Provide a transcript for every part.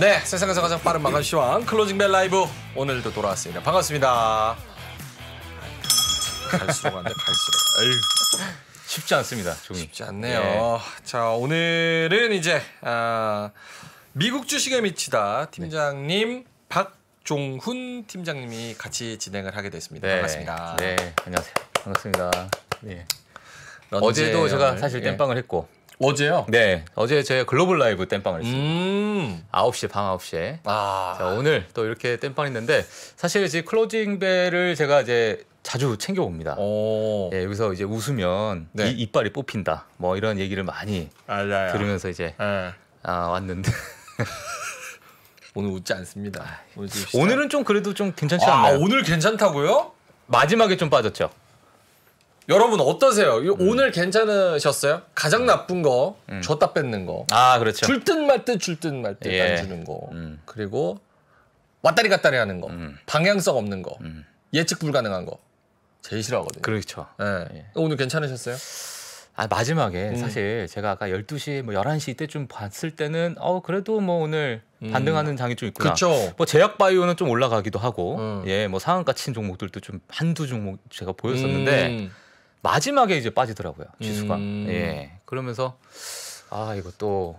네, 세상에서 가장 빠른 마감 시황 클로징 벨 라이브 오늘도 돌아왔습니다. 반갑습니다. 갈수록 안돼 갈수록. 에 쉽지 않습니다. 종이. 쉽지 않네요. 예. 자 오늘은 이제 아, 미국 주식에 미치다 팀장님 네. 박종훈 팀장님이 같이 진행을 하게 됐습니다. 네. 반갑습니다. 네 안녕하세요. 반갑습니다. 네. 어제도 제가 사실 예. 땜빵을 예. 했고 어제요? 네. 어제 제가 글로벌 라이브 땜빵을 했습니다. 음. 9시 방 9시에. 아. 자, 오늘 또 이렇게 땜빵 했는데 사실 이제 클로징 벨을 제가 이제 자주 챙겨 봅니다. 예, 여기서 이제 웃으면 네. 이, 이빨이 뽑힌다. 뭐 이런 얘기를 많이 알아요. 들으면서 이제 네. 아, 왔는데 오늘 웃지 않습니다. 아, 오늘, 오늘은 좀 그래도 좀 괜찮지 아, 않나요? 오늘 괜찮다고요? 마지막에 좀 빠졌죠. 여러분 어떠세요? 음. 오늘 괜찮으셨어요? 가장 음. 나쁜 거 음. 줬다 뺏는 거. 아 그렇죠. 줄듯말듯줄듯말듯안 예. 주는 거. 그리고 왔다리 갔다리 하는 거. 방향성 없는 거. 예측 불가능한 거. 제일 싫어하거든요. 그렇죠. 예. 예. 어, 오늘 괜찮으셨어요? 아 마지막에 음. 사실 제가 아까 12시 뭐 11시 때쯤 봤을 때는 어 그래도 뭐 오늘 반등하는 장이 좀 있구나. 그쵸. 뭐 제약 바이오는 좀 올라가기도 하고 음. 예, 뭐 상한가 친 종목들도 좀 한두 종목 제가 보였었는데 음. 마지막에 이제 빠지더라고요 지수가. 음. 예. 그러면서 아 이거 또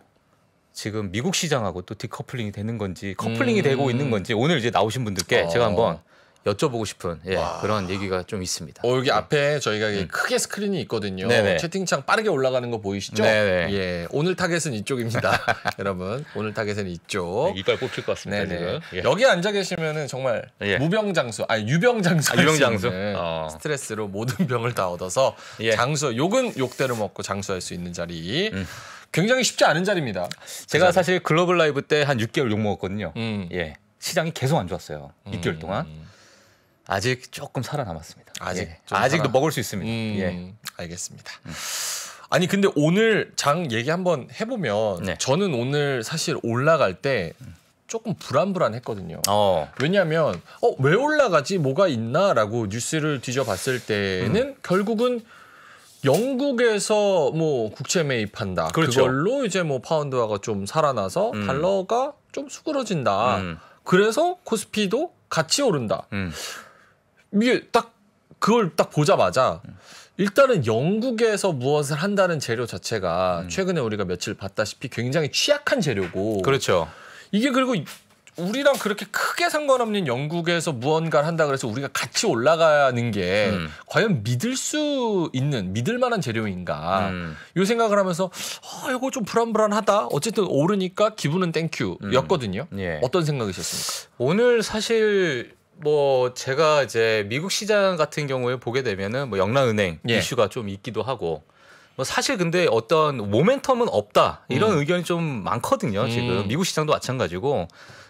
지금 미국 시장하고 또 디커플링이 되는 건지 커플링이 음. 되고 있는 음. 건지 오늘 이제 나오신 분들께 어. 제가 한번 여쭤보고 싶은 예, 그런 얘기가 좀 있습니다. 어, 여기 네. 앞에 저희가 음. 크게 스크린이 있거든요. 네네. 채팅창 빠르게 올라가는 거 보이시죠? 네네. 예, 오늘 타겟은 이쪽입니다, 여러분. 오늘 타겟은 이쪽. 네, 이빨 꼽힐 것 같습니다. 네네. 예. 여기 앉아 계시면은 정말 예. 무병장수, 아니 유병장수, 아, 유병장수 어. 스트레스로 모든 병을 다 얻어서 예. 장수 욕은 욕대로 먹고 장수할 수 있는 자리. 음. 굉장히 쉽지 않은 자리입니다. 제가 그 자리. 사실 글로벌 라이브 때 한 6개월 욕 먹었거든요. 음. 예. 시장이 계속 안 좋았어요. 6개월 음. 동안. 아직 조금 살아남았습니다. 아직 예. 아직도 살아... 먹을 수 있습니다. 음... 예. 알겠습니다. 음. 아니 근데 오늘 장 얘기 한번 해보면 네. 저는 오늘 사실 올라갈 때 조금 불안불안했거든요. 어. 왜냐하면 어, 왜 올라가지 뭐가 있나라고 뉴스를 뒤져봤을 때는 음. 결국은 영국에서 뭐 국채 매입한다. 그렇죠. 그걸로 이제 뭐 파운드화가 좀 살아나서 음. 달러가 좀 수그러진다. 음. 그래서 코스피도 같이 오른다. 음. 이게 딱 그걸 딱 보자마자 일단은 영국에서 무엇을 한다는 재료 자체가 음. 최근에 우리가 며칠 봤다시피 굉장히 취약한 재료고 그렇죠. 이게 그리고 우리랑 그렇게 크게 상관없는 영국에서 무언가를 한다 그래서 우리가 같이 올라가는 게 음. 과연 믿을 수 있는 믿을 만한 재료인가 음. 요 생각을 하면서 어, 이거 좀 불안불안하다 어쨌든 오르니까 기분은 땡큐였거든요 음. 예. 어떤 생각이셨습니까 오늘 사실 뭐 제가 이제 미국 시장 같은 경우에 보게 되면은 뭐 영란은행 예. 이슈가 좀 있기도 하고 뭐 사실 근데 어떤 모멘텀은 없다 이런 음. 의견이 좀 많거든요. 지금 음. 미국 시장도 마찬가지고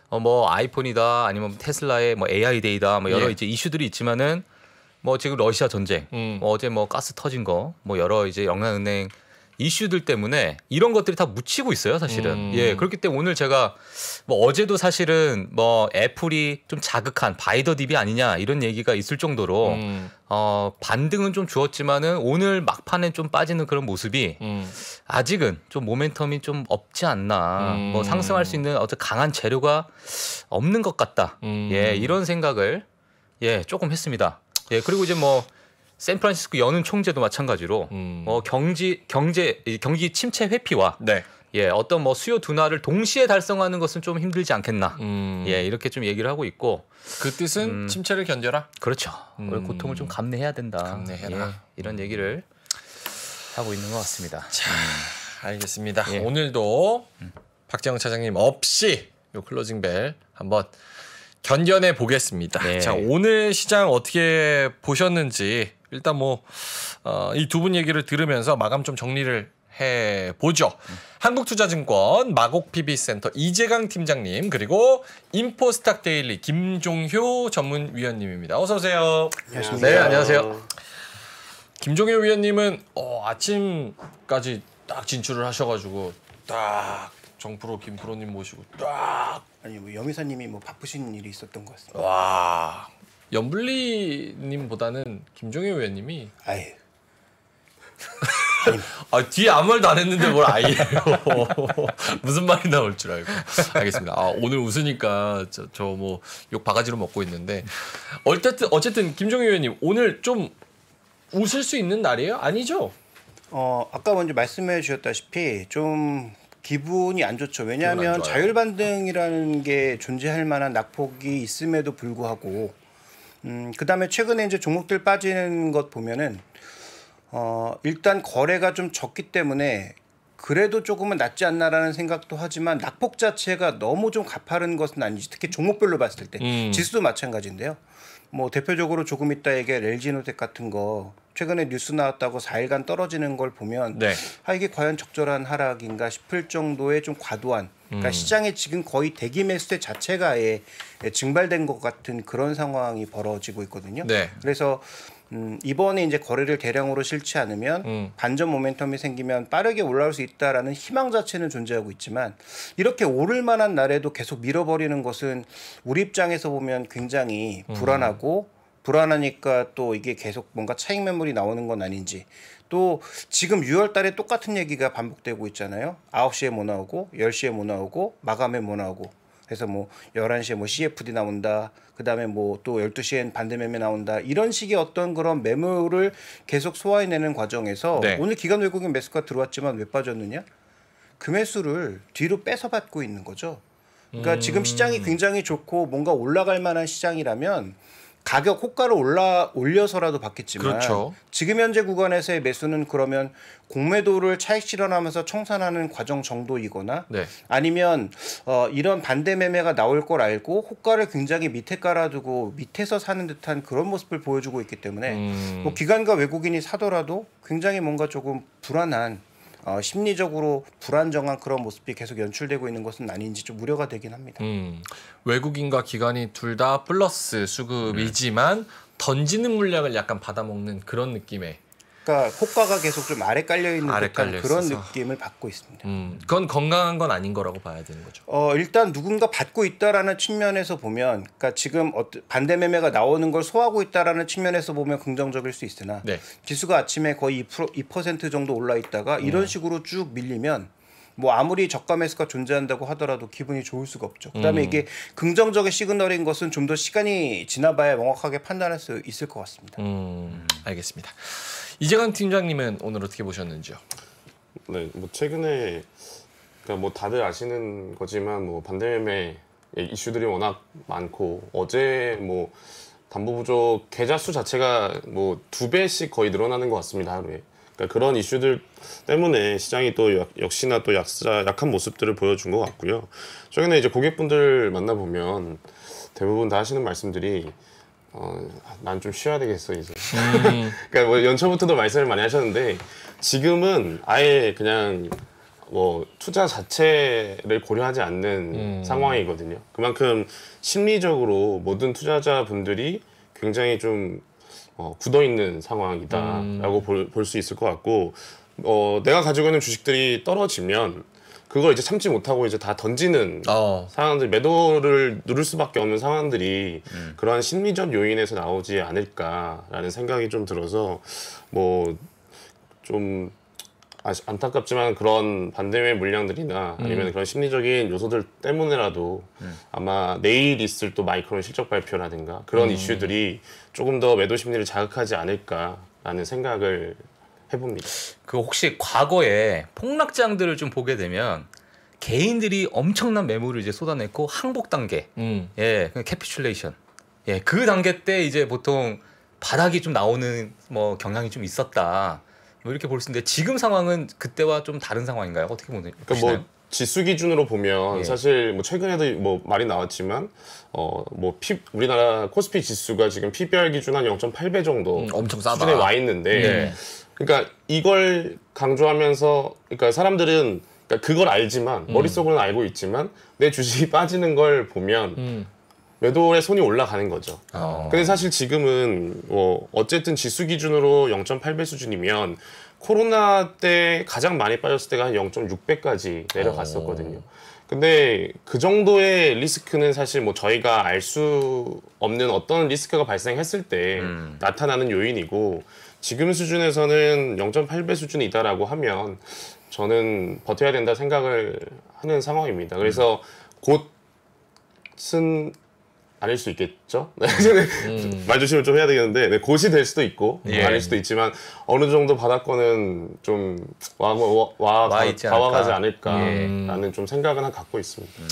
어뭐 아이폰이다 아니면 테슬라의 뭐 AI 데이다 뭐 여러 예. 이제 이슈들이 있지만은 뭐 지금 러시아 전쟁, 음. 뭐 어제 뭐 가스 터진 거, 뭐 여러 이제 영란은행 이슈들 때문에 이런 것들이 다 묻히고 있어요, 사실은. 음. 예, 그렇기 때문에 오늘 제가 뭐 어제도 사실은 뭐 애플이 좀 자극한 바이더 딥이 아니냐 이런 얘기가 있을 정도로 음. 어, 반등은 좀 주었지만은 오늘 막판에 좀 빠지는 그런 모습이 음. 아직은 좀 모멘텀이 좀 없지 않나. 뭐 음. 상승할 수 있는 어떤 강한 재료가 없는 것 같다. 음. 예, 이런 생각을 예, 조금 했습니다. 예, 그리고 이제 뭐 샌프란시스코 여는 총재도 마찬가지로 음. 어, 경지 경제 경기 침체 회피와 네. 예, 어떤 뭐 수요 둔화를 동시에 달성하는 것은 좀 힘들지 않겠나. 음. 예, 이렇게 좀 얘기를 하고 있고. 그 뜻은 음. 침체를 견뎌라. 그렇죠. 음. 고통을 좀 감내해야 된다. 감내해라. 예, 이런 음. 얘기를 하고 있는 것 같습니다. 자, 알겠습니다. 예. 오늘도 음. 박재영 차장님 없이 요 클로징 벨 한번 견뎌내 보겠습니다. 네. 자, 오늘 시장 어떻게 보셨는지 일단 뭐 이 두분 어, 얘기를 들으면서 마감 좀 정리를 해 보죠. 음. 한국투자증권 마곡 PB센터 이재강 팀장님 그리고 인포스탁 데일리 김종효 전문위원님입니다. 어서 오세요. 안녕하십니 네, 안녕하세요. 김종효 위원님은 어, 아침까지 딱 진출을 하셔가지고 딱 정프로 김프로님 모시고 딱 아니 뭐 영의사님이 뭐 바쁘신 일이 있었던 것 같습니다. 와 연불리님보다는 김종희 의원님이 아예 아, 뒤에 아무 말도 안 했는데 뭘 아예요. 무슨 말이 나올 줄 알고. 알겠습니다. 아, 오늘 웃으니까 저 뭐 욕 바가지로 먹고 있는데 어쨌든 어쨌든 김종희 의원님 오늘 좀 웃을 수 있는 날이에요? 아니죠? 어, 아까 먼저 말씀해 주셨다시피 좀 기분이 안 좋죠. 왜냐하면 자율 반등이라는 게 존재할 만한 낙폭이 있음에도 불구하고 음, 그 다음에 최근에 이제 종목들 빠지는 것 보면은, 어, 일단 거래가 좀 적기 때문에 그래도 조금은 낫지 않나라는 생각도 하지만 낙폭 자체가 너무 좀 가파른 것은 아니지. 특히 종목별로 봤을 때. 음. 지수도 마찬가지인데요. 뭐 대표적으로 조금 있다 에게 렐지노텍 같은 거 최근에 뉴스 나왔다고 4일간 떨어지는 걸 보면 네. 아 이게 과연 적절한 하락인가 싶을 정도의 좀 과도한 그러니까 음. 시장에 지금 거의 대기 매수세 자체가 예 증발된 것 같은 그런 상황이 벌어지고 있거든요. 네. 그래서 음, 이번에 이제 거래를 대량으로 실지 않으면 음. 반전 모멘텀이 생기면 빠르게 올라올 수 있다라는 희망 자체는 존재하고 있지만 이렇게 오를 만한 날에도 계속 밀어버리는 것은 우리 입장에서 보면 굉장히 음. 불안하고 음. 불안하니까 또 이게 계속 뭔가 차익 매물이 나오는 건 아닌지 또 지금 6월 달에 똑같은 얘기가 반복되고 있잖아요. 9시에 뭐 나오고 10시에 뭐 나오고 마감에 뭐 나오고 그래서 뭐 11시에 뭐 CFD 나온다. 그다음에 뭐 또 12시엔 반대 매매 나온다. 이런 식의 어떤 그런 매물을 계속 소화해내는 과정에서 네. 오늘 기간 외국인 매수가 들어왔지만 왜 빠졌느냐? 금매수를 그 뒤로 뺏어 받고 있는 거죠. 그러니까 음... 지금 시장이 음. 굉장히 좋고 뭔가 올라갈 만한 시장이라면 가격 호가를 올라 올려서라도 받겠지만 그렇죠. 지금 현재 구간에서의 매수는 그러면 공매도를 차익 실현하면서 청산하는 과정 정도이거나 네. 아니면 어, 이런 반대 매매가 나올 걸 알고 호가를 굉장히 밑에 깔아두고 밑에서 사는 듯한 그런 모습을 보여주고 있기 때문에 음. 뭐 기관과 외국인이 사더라도 굉장히 뭔가 조금 불안한 어, 심리적으로 불안정한 그런 모습이 계속 연출되고 있는 것은 아닌지 좀 우려가 되긴 합니다. 음, 외국인과 기관이 둘 다 플러스 수급이지만 음. 던지는 물량을 약간 받아먹는 그런 느낌의 그러니까 호가가 계속 좀 아래 깔려 있는 아래 깔려 그런 있어서. 느낌을 받고 있습니다. 음, 그건 건강한 건 아닌 거라고 봐야 되는 거죠. 어, 일단 누군가 받고 있다라는 측면에서 보면, 그러니까 지금 반대 매매가 나오는 걸 소화하고 있다라는 측면에서 보면 긍정적일 수 있으나 네. 지수가 아침에 거의 2%, 2% 정도 올라 있다가 이런 음. 식으로 쭉 밀리면 뭐 아무리 저가 매수가 존재한다고 하더라도 기분이 좋을 수가 없죠. 그다음에 음. 이게 긍정적인 시그널인 것은 좀 더 시간이 지나봐야 명확하게 판단할 수 있을 것 같습니다. 음, 알겠습니다. 이재강 팀장님은 오늘 어떻게 보셨는지요? 네, 뭐 최근에 그러니까 뭐 다들 아시는 거지만 뭐 반대매매 이슈들이 워낙 많고 어제 뭐 담보 부족 계좌 수 자체가 뭐 두 배씩 거의 늘어나는 것 같습니다 하루에. 그러니까 그런 이슈들 때문에 시장이 또 역시나 또 약자 약한 모습들을 보여준 것 같고요. 최근에 이제 고객분들 만나보면 대부분 다 하시는 말씀들이 어, 난 좀 쉬어야 되겠어 이제. 음. 그러니까 뭐 연초부터도 말씀을 많이 하셨는데 지금은 아예 그냥 뭐 투자 자체를 고려하지 않는 음. 상황이거든요. 그만큼 심리적으로 모든 투자자분들이 굉장히 좀 어, 굳어 있는 상황이다라고 음. 볼수 있을 것 같고 어, 내가 가지고 있는 주식들이 떨어지면 그걸 이제 참지 못하고 이제 다 던지는 어. 상황들 매도를 누를 수밖에 없는 상황들이 음. 그러한 심리적 요인에서 나오지 않을까라는 생각이 좀 들어서 뭐좀 안타깝지만 그런 반대의 물량들이나 아니면 음. 그런 심리적인 요소들 때문에라도 음. 아마 내일 있을 또 마이크론 실적 발표라든가 그런 음. 이슈들이 조금 더 매도 심리를 자극하지 않을까라는 생각을 해봅니다. 그 혹시 과거에 폭락장들을 좀 보게 되면 개인들이 엄청난 매물을 이제 쏟아냈고 항복 단계, 음. 예, 캐피출레이션 예, 그 단계 때 이제 보통 바닥이 좀 나오는 뭐 경향이 좀 있었다. 뭐 이렇게 볼 수 있는데 지금 상황은 그때와 좀 다른 상황인가요? 어떻게 보는요 그러니까 뭐 지수 기준으로 보면 예. 사실 뭐 최근에도 뭐 말이 나왔지만 어 뭐 우리나라 코스피 지수가 지금 PBR 기준 한 0.8배 정도 음, 엄청 싸다. 수준에 와 있는데 네. 그러니까 이걸 강조하면서 그러니까 사람들은 그러니까 그걸 알지만 음. 머릿속으로는 알고 있지만 내 주식이 빠지는 걸 보면 음. 매도에 손이 올라가는 거죠. 어. 근데 사실 지금은 뭐 어쨌든 지수 기준으로 0.8배 수준이면 코로나 때 가장 많이 빠졌을 때가 한 0.6배까지 내려갔었거든요. 어. 근데 그 정도의 리스크는 사실 뭐 저희가 알 수 없는 어떤 리스크가 발생했을 때 음. 나타나는 요인이고 지금 수준에서는 0.8배 수준이다라고 하면 저는 버텨야 된다 생각을 하는 상황입니다. 그래서 음. 곧은 아닐 수 있겠죠? 네. 음. 말 조심을 좀 해야 되겠는데 네, 곧이 될 수도 있고 예. 뭐 아닐 수도 있지만 어느 정도 바닥권은 좀 뭐, 와, 와, 와, 와가지 않을까라는 예. 좀 생각은 갖고 있습니다. 음.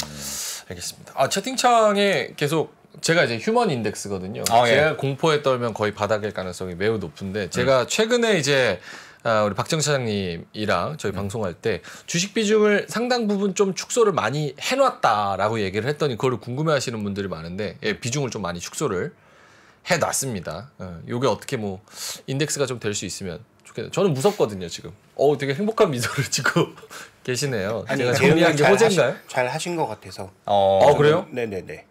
알겠습니다. 아 채팅창에 계속 제가 이제 휴먼 인덱스거든요. 아, 예. 제가 예. 공포에 떨면 거의 바닥일 가능성이 매우 높은데 제가 음. 최근에 이제 아, 우리 박정 차장님이랑 저희 음. 방송할 때 주식 비중을 상당 부분 좀 축소를 많이 해놨다라고 얘기를 했더니 그거를 궁금해하시는 분들이 많은데 예, 비중을 좀 많이 축소를 해놨습니다. 이게 어, 떻게뭐 인덱스가 좀 될 수 있으면 좋겠어요 저는 무섭거든요 지금. 어 되게 행복한 미소를 짓고 계시네요. 아니, 제가 정리한 게 호재인가요? 잘 하신 것 같아서. 어, 아, 그래요? 네네네. 네, 네.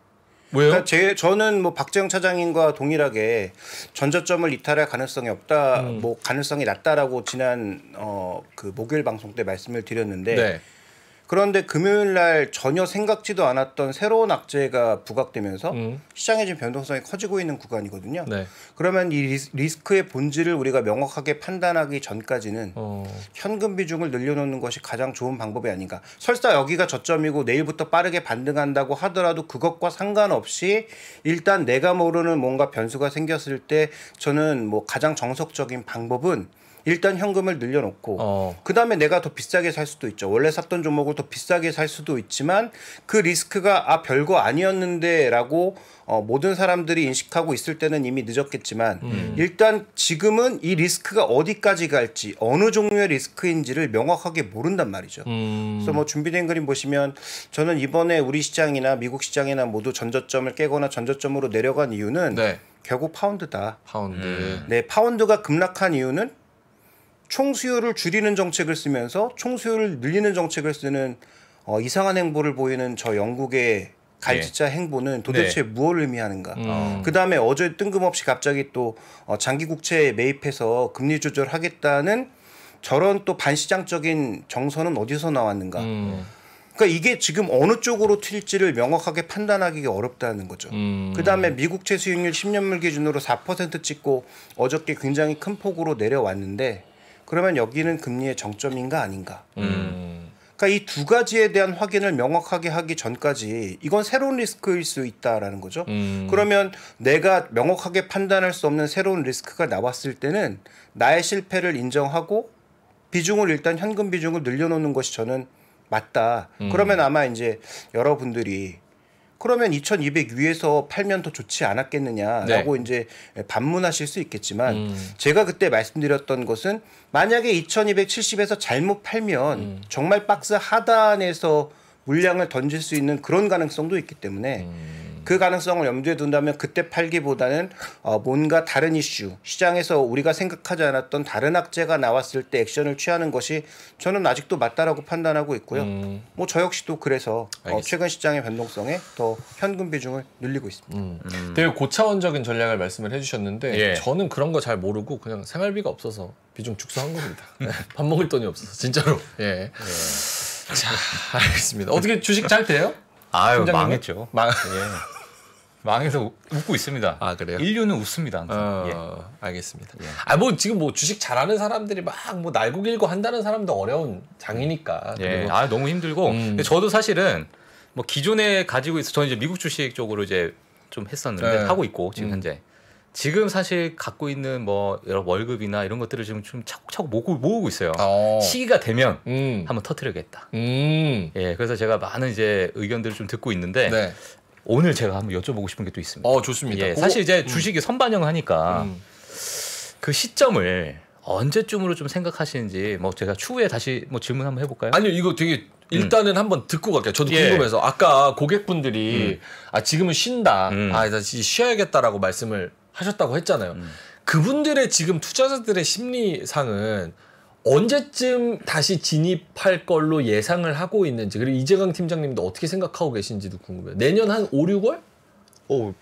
왜요? 그러니까 제 저는 뭐 박재영 차장님과 동일하게 전저점을 이탈할 가능성이 없다, 음. 뭐 가능성이 낮다라고 지난 어 그 목요일 방송 때 말씀을 드렸는데. 네. 그런데 금요일 날 전혀 생각지도 않았던 새로운 악재가 부각되면서 음. 시장의 지금 변동성이 커지고 있는 구간이거든요. 네. 그러면 이 리스크의 본질을 우리가 명확하게 판단하기 전까지는 어. 현금 비중을 늘려놓는 것이 가장 좋은 방법이 아닌가. 설사 여기가 저점이고 내일부터 빠르게 반등한다고 하더라도 그것과 상관없이 일단 내가 모르는 뭔가 변수가 생겼을 때 저는 뭐 가장 정석적인 방법은 일단 현금을 늘려놓고 어. 그다음에 내가 더 비싸게 살 수도 있죠. 원래 샀던 종목을 더 비싸게 살 수도 있지만 그 리스크가 아 별거 아니었는데라고 어, 모든 사람들이 인식하고 있을 때는 이미 늦었겠지만 음. 일단 지금은 이 리스크가 어디까지 갈지 어느 종류의 리스크인지를 명확하게 모른단 말이죠. 음. 그래서 뭐 준비된 그림 보시면 저는 이번에 우리 시장이나 미국 시장이나 모두 전저점을 깨거나 전저점으로 내려간 이유는 네. 결국 파운드다. 파운드. 음. 네, 파운드가 급락한 이유는 총수요를 줄이는 정책을 쓰면서 총수요를 늘리는 정책을 쓰는 어, 이상한 행보를 보이는 저 영국의 갈지자 네. 행보는 도대체 네. 무엇 의미하는가. 음. 그 다음에 어제 뜬금없이 갑자기 또 어, 장기 국채에 매입해서 금리 조절하겠다는 저런 또 반시장적인 정서는 어디서 나왔는가. 음. 그러니까 이게 지금 어느 쪽으로 튈지를 명확하게 판단하기 가 어렵다는 거죠. 음. 그다음에 미국 채 수익률 10년물 기준으로 4% 찍고 어저께 굉장히 큰 폭으로 내려왔는데 그러면 여기는 금리의 정점인가 아닌가. 음. 그니까이 두 가지에 대한 확인을 명확하게 하기 전까지 이건 새로운 리스크일 수 있다라는 거죠. 음. 그러면 내가 명확하게 판단할 수 없는 새로운 리스크가 나왔을 때는 나의 실패를 인정하고 비중을 일단 현금 비중을 늘려놓는 것이 저는 맞다. 음. 그러면 아마 이제 여러분들이 그러면 2,200 위에서 팔면 더 좋지 않았겠느냐라고 네. 이제 반문하실 수 있겠지만 음. 제가 그때 말씀드렸던 것은 만약에 2,270에서 잘못 팔면 음. 정말 박스 하단에서 물량을 던질 수 있는 그런 가능성도 있기 때문에 음. 그 가능성을 염두에 둔다면 그때 팔기보다는 어, 뭔가 다른 이슈 시장에서 우리가 생각하지 않았던 다른 악재가 나왔을 때 액션을 취하는 것이 저는 아직도 맞다라고 판단하고 있고요. 음. 뭐저 역시도 그래서 어, 최근 시장의 변동성에 더 현금 비중을 늘리고 있습니다. 음. 음. 되게 고차원적인 전략을 말씀을 해주셨는데 예. 저는 그런 거 잘 모르고 그냥 생활비가 없어서 비중 축소한 겁니다. 네. 밥 먹을 돈이 없어서 진짜로. 예. 예. 자, 알겠습니다. 어떻게 주식 잘 돼요? 아유, 팀장님은? 망했죠. 망. 예. 망해서 웃고 있습니다. 아 그래요? 인류는 웃습니다. 어, 예. 알겠습니다. 예. 아뭐 지금 뭐 주식 잘하는 사람들이 막 뭐 날고 길고 한다는 사람도 어려운 장이니까. 예. 아 너무 힘들고. 음. 근데 저도 사실은 뭐 기존에 가지고 있어 저는 이제 미국 주식 쪽으로 이제 좀 했었는데 네. 하고 있고 지금 음. 현재. 지금 사실 갖고 있는 뭐 여러 월급이나 이런 것들을 지금 좀 차곡차곡 모으고, 모으고 있어요. 어. 시기가 되면 음. 한번 터트려겠다 음. 예, 그래서 제가 많은 이제 의견들을 좀 듣고 있는데 네. 오늘 제가 한번 여쭤보고 싶은 게 또 있습니다. 어, 좋습니다. 예, 사실 이제 음. 주식이 선반영하니까 음. 그 시점을 언제쯤으로 좀 생각하시는지 뭐 제가 추후에 다시 뭐 질문 한번 해볼까요? 아니요, 이거 되게 일단은 음. 한번 듣고 갈게요. 저도 예. 궁금해서 아까 고객분들이 음. 아 지금은 쉰다, 음. 아 이제 쉬어야겠다라고 말씀을 하셨다고 했잖아요. 음. 그분들의 지금 투자자들의 심리상은 언제쯤 다시 진입할 걸로 예상을 하고 있는지 그리고 이재강 팀장님도 어떻게 생각하고 계신지도 궁금해요. 내년 한 5, 6월? 오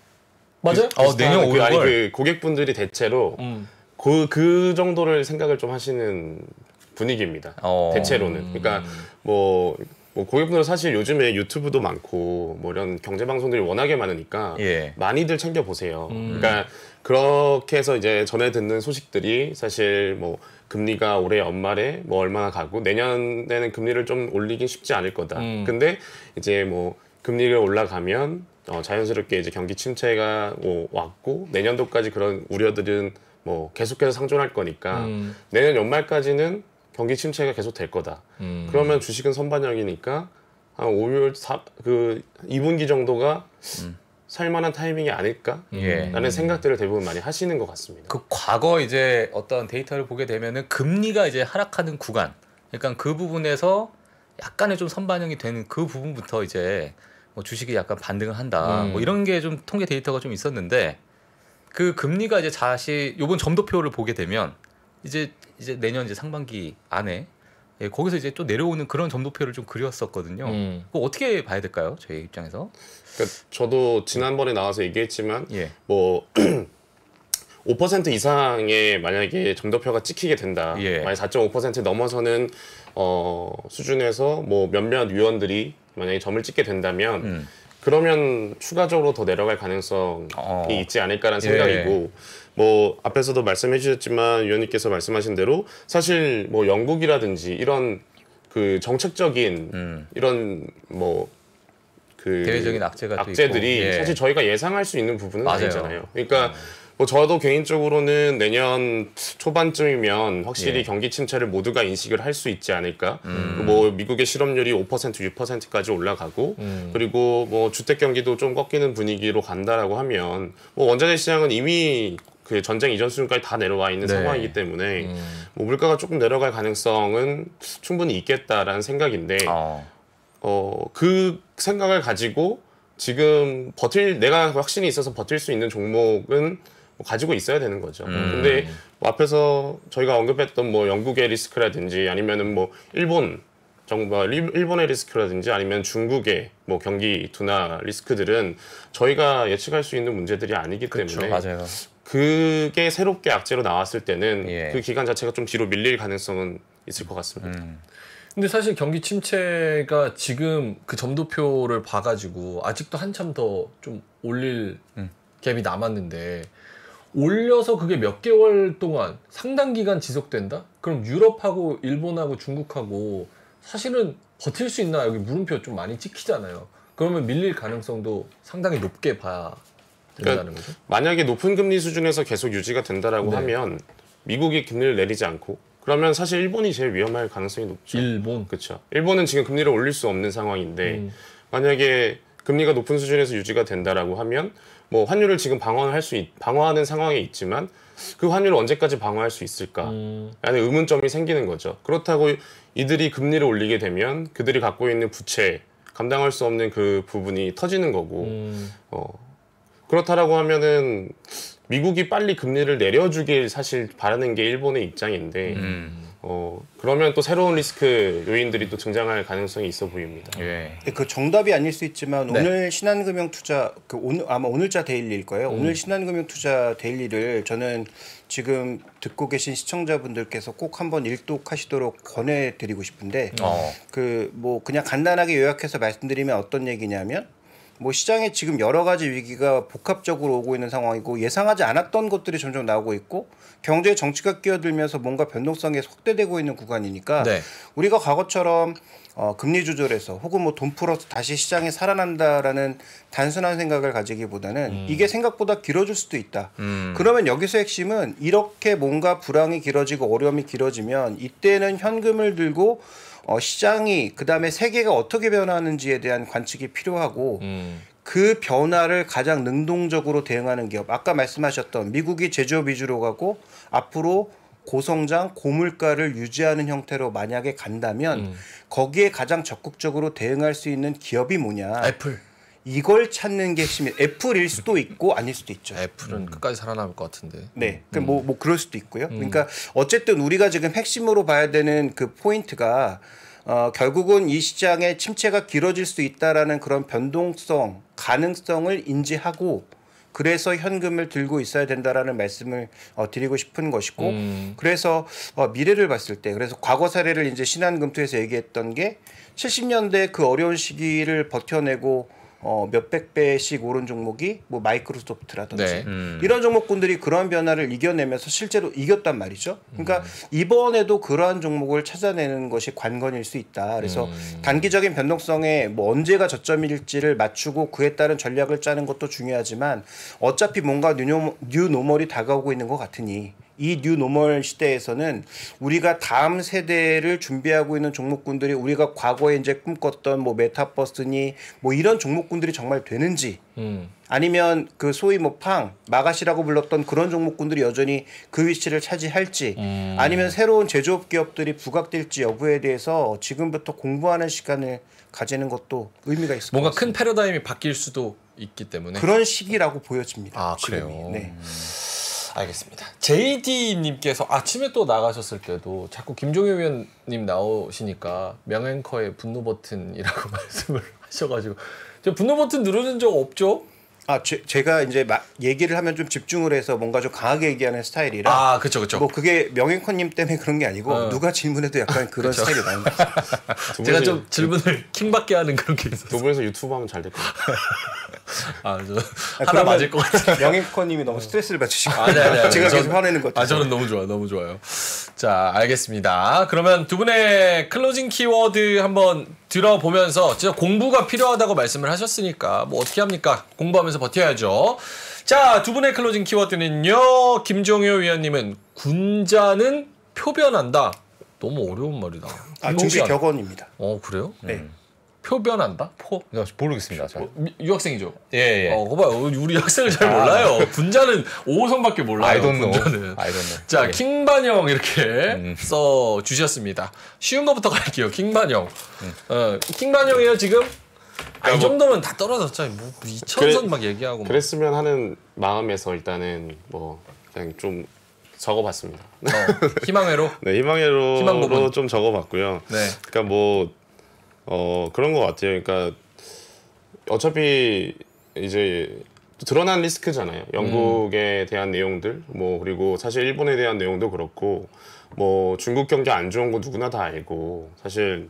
맞아요? 그, 어, 내년 5, 6월. 그 아니, 그 고객분들이 대체로 음. 그, 그 정도를 생각을 좀 하시는 분위기입니다. 어. 대체로는. 그러니까 음. 뭐, 뭐 고객분들은 사실 요즘에 유튜브도 많고 뭐 이런 경제 방송들이 워낙에 많으니까 예. 많이들 챙겨 보세요. 음. 그러니까 그렇게 해서 이제 전해 듣는 소식들이 사실 뭐 금리가 올해 연말에 뭐 얼마나 가고 내년에는 금리를 좀 올리긴 쉽지 않을 거다. 음. 근데 이제 뭐 금리가 올라가면 어, 자연스럽게 이제 경기 침체가 뭐 왔고 내년도까지 그런 우려들은 뭐 계속해서 상존할 거니까 음. 내년 연말까지는 경기 침체가 계속 될 거다. 음. 그러면 주식은 선반영이니까 한 5월 4, 그 2분기 정도가 음. 살만한 타이밍이 아닐까라는 예. 생각들을 대부분 많이 하시는 것 같습니다. 그 과거 이제 어떤 데이터를 보게 되면은 금리가 이제 하락하는 구간, 그러니까 그 부분에서 약간의 좀 선반영이 되는 그 부분부터 이제 뭐 주식이 약간 반등을 한다, 음. 뭐 이런 게 좀 통계 데이터가 좀 있었는데 그 금리가 이제 다시 요번 점도표를 보게 되면 이제 이제 내년 이제 상반기 안에 예, 거기서 이제 또 내려오는 그런 점도표를 좀 그렸었거든요. 음. 그 어떻게 봐야 될까요? 저희 입장에서? 그러니까 저도 지난번에 나와서 얘기했지만 예. 뭐5% 이상의 만약에 점도표가 찍히게 된다. 예. 만약 4.5% 넘어서는 어, 수준에서 뭐 몇몇 위원들이 만약에 점을 찍게 된다면 음. 그러면 추가적으로 더 내려갈 가능성이 어. 있지 않을까라는 생각이고 예. 뭐 앞에서도 말씀해 주셨지만 위원님께서 말씀하신 대로 사실 뭐 영국이라든지 이런 그 정책적인 음. 이런 뭐그 대외적인 악재가 악재들이 예. 사실 저희가 예상할 수 있는 부분은 맞아요. 아니잖아요. 그러니까 어. 뭐 저도 개인적으로는 내년 초반쯤이면 확실히 예. 경기 침체를 모두가 인식을 할 수 있지 않을까. 음. 뭐 미국의 실업률이 5% 6%까지 올라가고 음. 그리고 뭐 주택 경기도 좀 꺾이는 분위기로 간다라고 하면 뭐 원자재 시장은 이미 그 전쟁 이전 수준까지 다 내려와 있는 네. 상황이기 때문에 음. 뭐 물가가 조금 내려갈 가능성은 충분히 있겠다라는 생각인데 어. 어, 그 생각을 가지고 지금 버틸 내가 확신이 있어서 버틸 수 있는 종목은 가지고 있어야 되는 거죠. 음. 근데 뭐 앞에서 저희가 언급했던 뭐 영국의 리스크라든지 아니면은 뭐 일본 정부 아, 일본의 리스크라든지 아니면 중국의 뭐 경기 둔화 리스크들은 저희가 예측할 수 있는 문제들이 아니기 그렇죠, 때문에 맞아요. 그게 새롭게 악재로 나왔을 때는 예. 그 기간 자체가 좀 뒤로 밀릴 가능성은 있을 것 같습니다. 음. 근데 사실 경기 침체가 지금 그 점도표를 봐가지고 아직도 한참 더 좀 올릴 음. 갭이 남았는데 올려서 그게 몇 개월 동안 상당 기간 지속된다? 그럼 유럽하고 일본하고 중국하고 사실은 버틸 수 있나 여기 물음표 좀 많이 찍히잖아요. 그러면 밀릴 가능성도 상당히 높게 봐야 그러니까 된다는 그러니까 거죠. 만약에 높은 금리 수준에서 계속 유지가 된다라고 네. 하면 미국이 금리를 내리지 않고 그러면 사실 일본이 제일 위험할 가능성이 높죠. 일본. 그렇죠. 일본은 지금 금리를 올릴 수 없는 상황인데 음. 만약에 금리가 높은 수준에서 유지가 된다라고 하면 뭐 환율을 지금 방어할 수 있, 방어하는 상황에 있지만 그 환율을 언제까지 방어할 수 있을까? 음. 라는 의문점이 생기는 거죠. 그렇다고 이들이 금리를 올리게 되면 그들이 갖고 있는 부채 감당할 수 없는 그 부분이 터지는 거고 음. 어, 그렇다라고 하면은 미국이 빨리 금리를 내려주길 사실 바라는 게 일본의 입장인데 음. 어, 그러면 또 새로운 리스크 요인들이 또등장할 가능성이 있어 보입니다. 예. 그 정답이 아닐 수 있지만 네. 오늘 신한금융투자 그 오늘 아마 오늘자 데일리일 거예요. 음. 오늘 신한금융투자 데일리를 저는 지금 듣고 계신 시청자분들께서 꼭 한번 일독하시도록 권해드리고 싶은데 어. 그뭐 그냥 간단하게 요약해서 말씀드리면 어떤 얘기냐면 뭐 시장에 지금 여러 가지 위기가 복합적으로 오고 있는 상황이고 예상하지 않았던 것들이 점점 나오고 있고 경제 정치가 끼어들면서 뭔가 변동성이 확대되고 있는 구간이니까 네. 우리가 과거처럼 어, 금리 조절해서 혹은 뭐 돈 풀어서 다시 시장이 살아난다라는 단순한 생각을 가지기보다는 음. 이게 생각보다 길어질 수도 있다. 음. 그러면 여기서 핵심은 이렇게 뭔가 불황이 길어지고 어려움이 길어지면 이때는 현금을 들고 어, 시장이 그 다음에 세계가 어떻게 변하는지에 화 대한 관측이 필요하고 음. 그 변화를 가장 능동적으로 대응하는 기업 아까 말씀하셨던 미국이 제조업 위주로 가고 앞으로 고성장 고물가를 유지하는 형태로 만약에 간다면 음. 거기에 가장 적극적으로 대응할 수 있는 기업이 뭐냐 애플 이걸 찾는 게 핵심이에요. 애플일 수도 있고 아닐 수도 있죠. 애플은 음. 끝까지 살아남을 것 같은데. 네. 음. 그럼 뭐, 뭐 그럴 수도 있고요. 음. 그러니까 어쨌든 우리가 지금 핵심으로 봐야 되는 그 포인트가 어, 결국은 이 시장의 침체가 길어질 수 있다라는 그런 변동성, 가능성을 인지하고 그래서 현금을 들고 있어야 된다라는 말씀을 어, 드리고 싶은 것이고 음. 그래서 어, 미래를 봤을 때 그래서 과거 사례를 이제 신한금투에서 얘기했던 게 70년대 그 어려운 시기를 버텨내고 어, 몇백 배씩 오른 종목이 뭐 마이크로소프트라든지 네. 음. 이런 종목군들이 그러한 변화를 이겨내면서 실제로 이겼단 말이죠. 그러니까 음. 이번에도 그러한 종목을 찾아내는 것이 관건일 수 있다. 그래서 음. 단기적인 변동성에 뭐 언제가 저점일지를 맞추고 그에 따른 전략을 짜는 것도 중요하지만 어차피 뭔가 뉴노, 뉴노멀이 다가오고 있는 것 같으니 이 뉴노멀 시대에서는 우리가 다음 세대를 준비하고 있는 종목군들이 우리가 과거에 이제 꿈꿨던 뭐 메타버스니 뭐 이런 종목군들이 정말 되는지 음. 아니면 그 소위 뭐 팡, 마가시라고 불렀던 그런 종목군들이 여전히 그 위치를 차지할지 음. 아니면 새로운 제조업 기업들이 부각될지 여부에 대해서 지금부터 공부하는 시간을 가지는 것도 의미가 있습니다. 뭔가 큰 패러다임이 바뀔 수도 있기 때문에 그런 시기라고 보여집니다. 아, 지금이. 그래요. 네. 음. 알겠습니다. JD님께서 아침에 또 나가셨을 때도 자꾸 김종효 위원님 나오시니까 명앵커의 분노 버튼이라고 말씀을 하셔가지고 저 분노 버튼 누르는 적 없죠? 아, 제, 제가 이제 마, 얘기를 하면 좀 집중을 해서 뭔가 좀 강하게 얘기하는 스타일이라. 아, 그렇죠, 그렇죠. 뭐 그게 명예코님 때문에 그런 게 아니고 어. 누가 질문해도 약간 그런 스타일이 나는 거죠. 제가 좀 질문을 킹받게 하는 그런 게 있어요. 도부에서 유튜브 하면 잘 될 것 같아요. 아, 저 아, 하나 맞을 것 같아요. 명예코님이 너무 스트레스를 받으신 거 같아요. 아, 네, 네, 네. 제가 전, 계속 화내는 것 같아요. 아, 저는 너무 좋아요. 너무 좋아요. 자, 알겠습니다. 그러면 두 분의 클로징 키워드 한번 들어보면서 진짜 공부가 필요하다고 말씀을 하셨으니까 뭐 어떻게 합니까? 공부하면서 버텨야죠. 자, 두 분의 클로징 키워드는요. 김종효 위원님은 군자는 표변한다. 너무 어려운 말이다. 아, 중시 격언입니다. 어, 그래요? 네. 음. 표변한다? 포? 모르겠습니다. 잘. 어, 유학생이죠? 예, 예. 어, 봐요. 어, 우리 학생을 잘 아. 몰라요. 분자는 5호선밖에 몰라요. 분자는. 자, 예. 킹반영 이렇게 음. 써 주셨습니다. 쉬운 것부터 갈게요. 킹반영. 음. 어, 킹반영이에요, 지금? 아, 이 뭐 정도면 다 떨어졌죠. 뭐 2천선 뭐 그래, 막 얘기하고. 뭐. 그랬으면 하는 마음에서 일단은 뭐 그냥 좀 적어봤습니다. 어, 희망회로? 네, 희망회로 희망 좀 적어봤고요. 네. 그러니까 뭐어 그런 것 같아요. 그러니까 어차피 이제 드러난 리스크잖아요. 영국에 음. 대한 내용들, 뭐 그리고 사실 일본에 대한 내용도 그렇고, 뭐 중국 경제 안 좋은 거 누구나 다 알고, 사실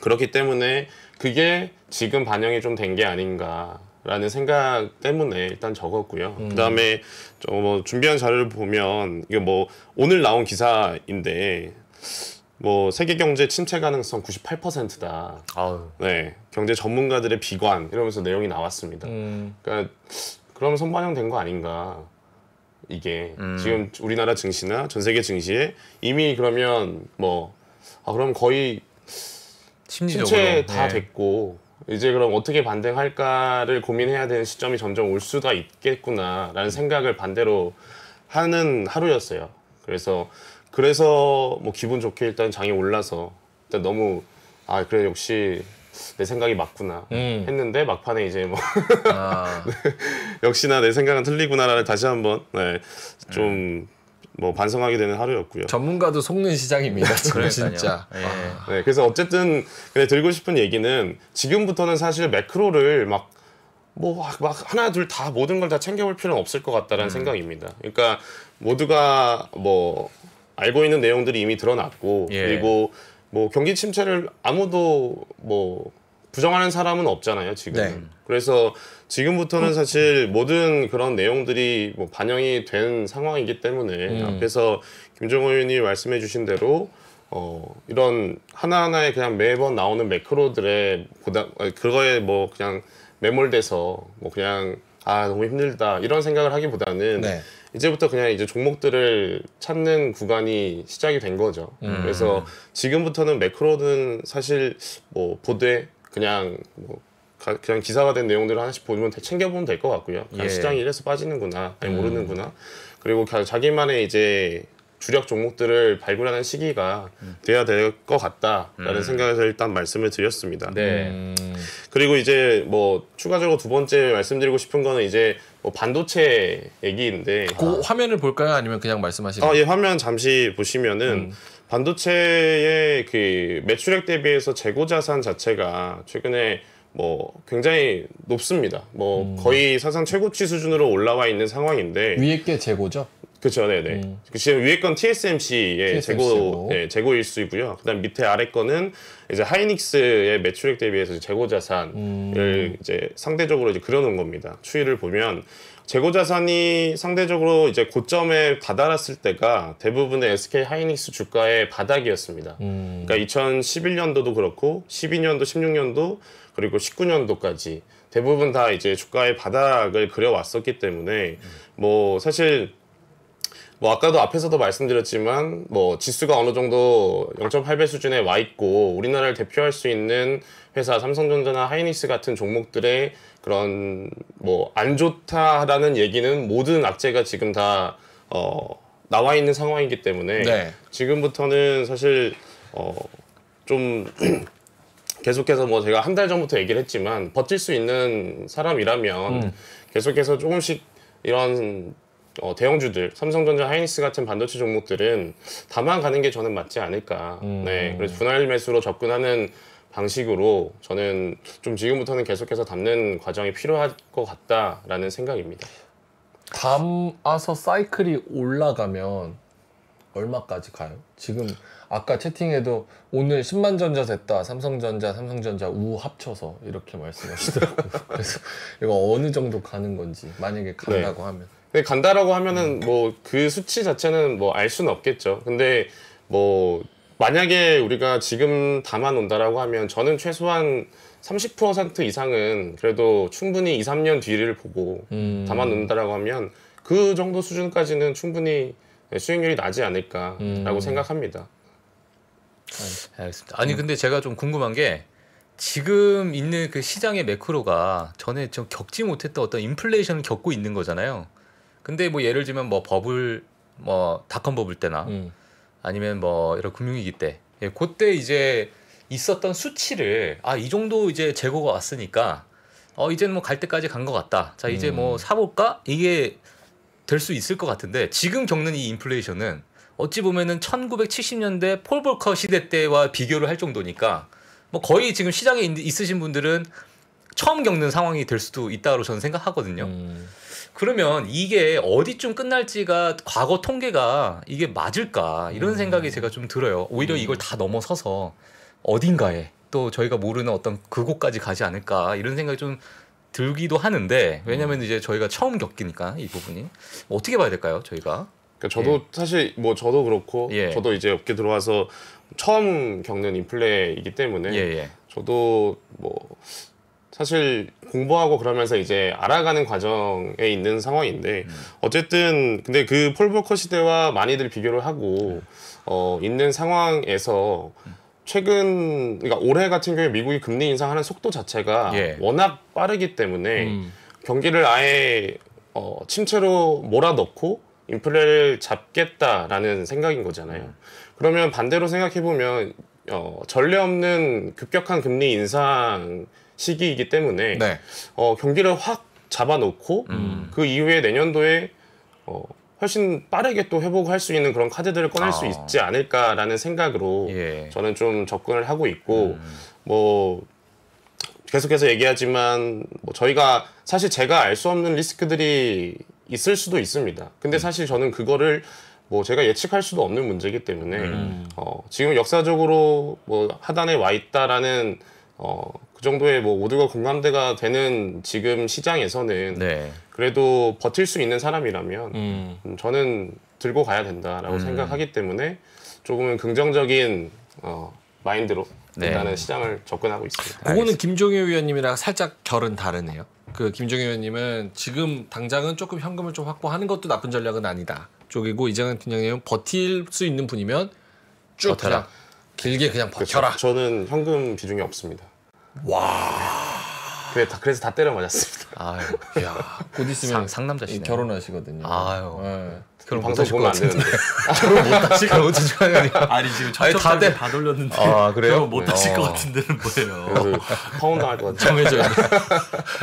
그렇기 때문에 그게 지금 반영이 좀 된 게 아닌가. 라는 생각 때문에 일단 적었고요. 음. 그다음에 뭐 준비한 자료를 보면 이게 뭐 오늘 나온 기사인데 뭐 세계 경제 침체 가능성 98%다. 아유. 네, 경제 전문가들의 비관 이러면서 내용이 나왔습니다. 음. 그러니까 그럼 선반영된 거 아닌가? 이게 음. 지금 우리나라 증시나 전 세계 증시에 이미 그러면 뭐아 그럼 거의 침체 다 네. 됐고 이제 그럼 어떻게 반등할까를 고민해야 되는 시점이 점점 올 수가 있겠구나라는 생각을 반대로 하는 하루였어요. 그래서 그래서 뭐 기분 좋게 일단 장이 올라서 일단 너무 아 그래 역시 내 생각이 맞구나 음. 했는데 막판에 이제 뭐 아. 역시나 내 생각은 틀리구나라는 다시 한번 네, 좀뭐 음. 뭐 반성하게 되는 하루였고요. 전문가도 속는 시장입니다. 진짜. 예. 아. 네, 그래서 어쨌든 근데 들고 싶은 얘기는 지금부터는 사실 매크로를 막 뭐막 막 하나 둘 다 모든 걸 다 챙겨볼 필요는 없을 것 같다라는 음. 생각입니다. 그러니까 모두가 뭐 알고 있는 내용들이 이미 드러났고 예. 그리고 뭐 경기 침체를 아무도 뭐 부정하는 사람은 없잖아요 지금. 네. 그래서 지금부터는 사실 모든 그런 내용들이 뭐 반영이 된 상황이기 때문에 음. 앞에서 김종호 의원이 말씀해주신 대로 어 이런 하나하나에 그냥 매번 나오는 매크로들의 보다 아, 그거에 뭐 그냥 매몰돼서 뭐 그냥 아 너무 힘들다 이런 생각을 하기보다는. 네. 이제부터 그냥 이제 종목들을 찾는 구간이 시작이 된 거죠. 음. 그래서 지금부터는 매크로는 사실 뭐 보도에 그냥 뭐 가, 그냥 기사가 된 내용들을 하나씩 보면 챙겨보면 될 것 같고요. 예. 시장이 이래서 빠지는구나, 아니 음. 모르는구나. 그리고 자기만의 이제 주력 종목들을 발굴하는 시기가 음. 돼야 될 것 같다라는 음. 생각에서 일단 말씀을 드렸습니다. 네. 음. 그리고 이제 뭐 추가적으로 두 번째 말씀드리고 싶은 거는 이제 뭐 반도체 얘기인데 그 아. 화면을 볼까요? 아니면 그냥 말씀하시면? 아예 화면 잠시 보시면은 음. 반도체의 그 매출액 대비해서 재고 자산 자체가 최근에 뭐 굉장히 높습니다. 뭐 음. 거의 사상 최고치 수준으로 올라와 있는 상황인데 위에 게 재고죠? 그렇죠, 네, 네. 음. 그 지금 위에 건 TSMC의 재고, 네, 재고 일수있고요 그다음 밑에 아래 거는 이제 하이닉스의 매출액 대비해서 재고 자산을 음. 이제 상대적으로 이제 그려놓은 겁니다. 추이를 보면 재고 자산이 상대적으로 이제 고점에 다다랐을 때가 대부분의 SK 하이닉스 주가의 바닥이었습니다. 음. 그러니까 2011년도도 그렇고 12년도, 16년도 그리고 19년도까지 대부분 다 이제 주가의 바닥을 그려왔었기 때문에 뭐 사실 뭐 아까도 앞에서도 말씀드렸지만 뭐 지수가 어느 정도 0.8배 수준에 와 있고 우리나라를 대표할 수 있는 회사 삼성전자나 하이닉스 같은 종목들의 그런 뭐 안 좋다라는 얘기는 모든 악재가 지금 다 어, 나와 있는 상황이기 때문에 네. 지금부터는 사실 어, 좀 계속해서 뭐 제가 한 달 전부터 얘기를 했지만 버틸 수 있는 사람이라면 음. 계속해서 조금씩 이런 어, 대형주들 삼성전자 하이닉스 같은 반도체 종목들은 다만 가는 게 저는 맞지 않을까 음. 네 그래서 분할 매수로 접근하는 방식으로 저는 좀 지금부터는 계속해서 담는 과정이 필요할 것 같다라는 생각입니다. 담아서 사이클이 올라가면 얼마까지 가요? 지금 아까 채팅에도 오늘 10만 전자 됐다 삼성전자 삼성전자 우 합쳐서 이렇게 말씀하시더라고요. 그래서 이거 어느 정도 가는 건지 만약에 간다고 네. 하면 근데 간다라고 하면은 뭐 그 수치 자체는 뭐 알 수는 없겠죠. 근데 뭐 만약에 우리가 지금 담아 놓는다라고 하면 저는 최소한 30% 이상은 그래도 충분히 2, 3년 뒤를 보고 음. 담아 놓는다라고 하면 그 정도 수준까지는 충분히 수익률이 나지 않을까라고 음. 생각합니다. 알겠습니다. 아니 근데 제가 좀 궁금한 게 지금 있는 그 시장의 매크로가 전에 좀 겪지 못했던 어떤 인플레이션을 겪고 있는 거잖아요. 근데 뭐 예를 들면 뭐 버블 뭐 닷컴 버블 때나 음. 아니면 뭐 이런 금융위기 때 예, 그때 이제 있었던 수치를 아 이 정도 이제 재고가 왔으니까 어 이제는 뭐 갈 때까지 간 것 같다. 자 이제 뭐 음. 뭐 사볼까 이게 될 수 있을 것 같은데 지금 겪는 이 인플레이션은 어찌 보면은 1970년대 폴 볼커 시대 때와 비교를 할 정도니까 뭐 거의 지금 시장에 있, 으신 분들은 처음 겪는 상황이 될 수도 있다고 저는 생각하거든요. 음. 그러면 이게 어디쯤 끝날지가 과거 통계가 이게 맞을까 이런 음. 생각이 제가 좀 들어요. 오히려 음. 이걸 다 넘어서서 어딘가에 또 저희가 모르는 어떤 그곳까지 가지 않을까 이런 생각이 좀 들기도 하는데 왜냐면 음. 이제 저희가 처음 겪으니까 이 부분이 어떻게 봐야 될까요 저희가 그러니까 저도 예. 사실 뭐 저도 그렇고 예. 저도 이제 업계 들어와서 처음 겪는 인플레이기 때문에 예예. 예. 저도 뭐 사실 공부하고 그러면서 이제 알아가는 과정에 있는 상황인데 음. 어쨌든 근데 그 폴버커 시대와 많이들 비교를 하고 어, 있는 상황에서 최근 그러니까 올해 같은 경우에 미국이 금리 인상하는 속도 자체가 예. 워낙 빠르기 때문에 음. 경기를 아예 어, 침체로 몰아넣고 인플레를 잡겠다라는 생각인 거잖아요. 음. 그러면 반대로 생각해 보면 어, 전례 없는 급격한 금리 인상 시기이기 때문에 네. 어, 경기를 확 잡아놓고 음. 그 이후에 내년도에 어, 훨씬 빠르게 또 회복할 수 있는 그런 카드들을 꺼낼 아. 수 있지 않을까라는 생각으로 예. 저는 좀 접근을 하고 있고 음. 뭐 계속해서 얘기하지만 뭐 저희가 사실 제가 알 수 없는 리스크들이 있을 수도 있습니다. 근데 음. 사실 저는 그거를 뭐 제가 예측할 수도 없는 문제이기 때문에 음. 어, 지금 역사적으로 뭐 하단에 와 있다라는 어, 그 정도의 뭐 모두가 공감대가 되는 지금 시장에서는 네. 그래도 버틸 수 있는 사람이라면 음. 음. 저는 들고 가야 된다라고 음. 생각하기 때문에 조금은 긍정적인 어, 마인드로 네. 일단은 시장을 접근하고 있습니다. 그거는 김종혜 위원님이랑 살짝 결은 다르네요. 그 김종혜 위원님은 지금 당장은 조금 현금을 좀 확보하는 것도 나쁜 전략은 아니다 쪽이고 이재강 팀장님은 버틸 수 있는 분이면 쭉 그냥 길게 그냥 그렇죠. 버텨라. 그렇죠. 저는 현금 비중이 없습니다. 와. 그래, 다, 그래서 다 때려 맞았습니다. 아유, 야, 곧 있으면 상, 남자시네 결혼하시거든요. 아유. 네. 결혼 방송 보면 안 되는데. 결혼 못 하실 거 어떻게 하냐. 아니 지금 다들 다 돌렸는데. 아 그래요? 결혼 못 네. 하실 어. 것 같은데는 뭐예요? 파혼 당할 것 같아. 정해줘야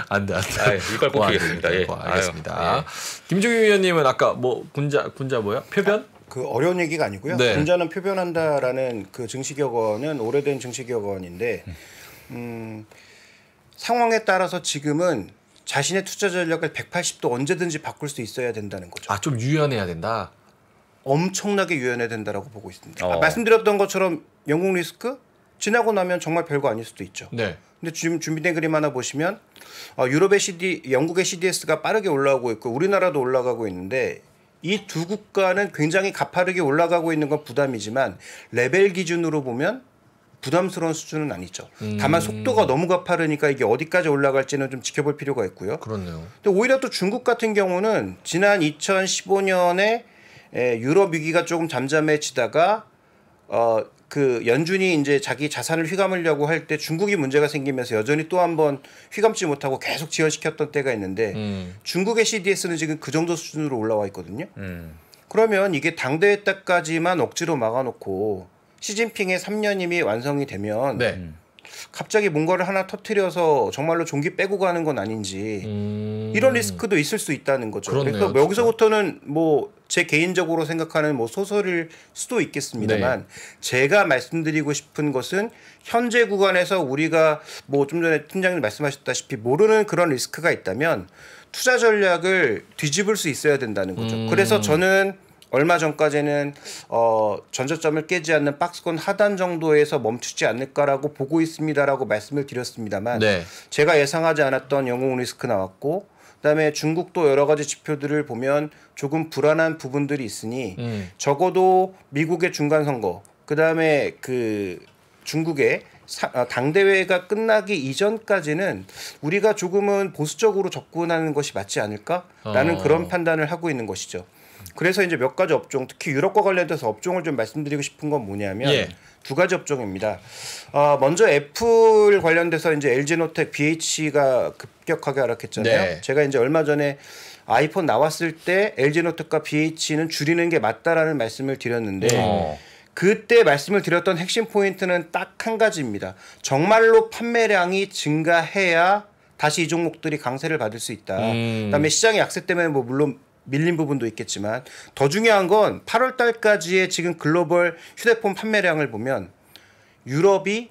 안돼 안돼. 이걸 뽑겠습니다 예. 알겠습니다. 예. 김종규 위원님은 아까 뭐 군자 군자 뭐야? 표변? 아, 그 어려운 얘기가 아니고요. 네. 군자는 표변한다라는 그 증시격언은 오래된 증시격언인데. 음. 음, 상황에 따라서 지금은 자신의 투자 전략을 180도 언제든지 바꿀 수 있어야 된다는 거죠. 아, 좀 유연해야 된다. 엄청나게 유연해야 된다라고 보고 있습니다. 어. 아, 말씀드렸던 것처럼 영국 리스크 지나고 나면 정말 별거 아닐 수도 있죠. 네. 근데 지금 준비된 그림 하나 보시면 어, 유럽의 CD, 영국의 CDS가 빠르게 올라오고 있고 우리나라도 올라가고 있는데 이 두 국가는 굉장히 가파르게 올라가고 있는 건 부담이지만 레벨 기준으로 보면 부담스러운 수준은 아니죠. 음. 다만 속도가 너무 가파르니까 이게 어디까지 올라갈지는 좀 지켜볼 필요가 있고요. 그렇네요. 근데 오히려 또 중국 같은 경우는 지난 2015년에 에, 유럽 위기가 조금 잠잠해지다가 어, 그 연준이 이제 자기 자산을 휘감으려고 할 때 중국이 문제가 생기면서 여전히 또 한번 휘감지 못하고 계속 지연시켰던 때가 있는데 음. 중국의 CDS는 지금 그 정도 수준으로 올라와 있거든요. 음. 그러면 이게 당대회 때까지만 억지로 막아놓고 시진핑의 3년임이 완성이 되면 네. 갑자기 뭔가를 하나 터트려서 정말로 종기 빼고 가는 건 아닌지 음... 이런 리스크도 있을 수 있다는 거죠. 그렇네요, 그래서 여기서부터는 뭐 제 개인적으로 생각하는 뭐 소설일 수도 있겠습니다만 네. 제가 말씀드리고 싶은 것은 현재 구간에서 우리가 뭐 좀 전에 팀장님 말씀하셨다시피 모르는 그런 리스크가 있다면 투자 전략을 뒤집을 수 있어야 된다는 거죠. 음... 그래서 저는 얼마 전까지는 어, 전저점을 깨지 않는 박스권 하단 정도에서 멈추지 않을까라고 보고 있습니다라고 말씀을 드렸습니다만 네. 제가 예상하지 않았던 영국 리스크 나왔고 그다음에 중국도 여러 가지 지표들을 보면 조금 불안한 부분들이 있으니 음. 적어도 미국의 중간 선거 그다음에 그 중국의 아, 당대회가 끝나기 이전까지는 우리가 조금은 보수적으로 접근하는 것이 맞지 않을까라는 어. 그런 판단을 하고 있는 것이죠. 그래서 이제 몇 가지 업종 특히 유럽과 관련돼서 업종을 좀 말씀드리고 싶은 건 뭐냐면 예. 두 가지 업종입니다. 어, 먼저 애플 관련돼서 이제 LG노텍 BH가 급격하게 하락했잖아요. 네. 제가 이제 얼마 전에 아이폰 나왔을 때 LG노텍과 BH는 줄이는 게 맞다라는 말씀을 드렸는데 어. 그때 말씀을 드렸던 핵심 포인트는 딱 한 가지입니다. 정말로 판매량이 증가해야 다시 이 종목들이 강세를 받을 수 있다. 음. 그다음에 시장의 약세 때문에 뭐 물론 밀린 부분도 있겠지만 더 중요한 건 8월 달까지의 지금 글로벌 휴대폰 판매량을 보면 유럽이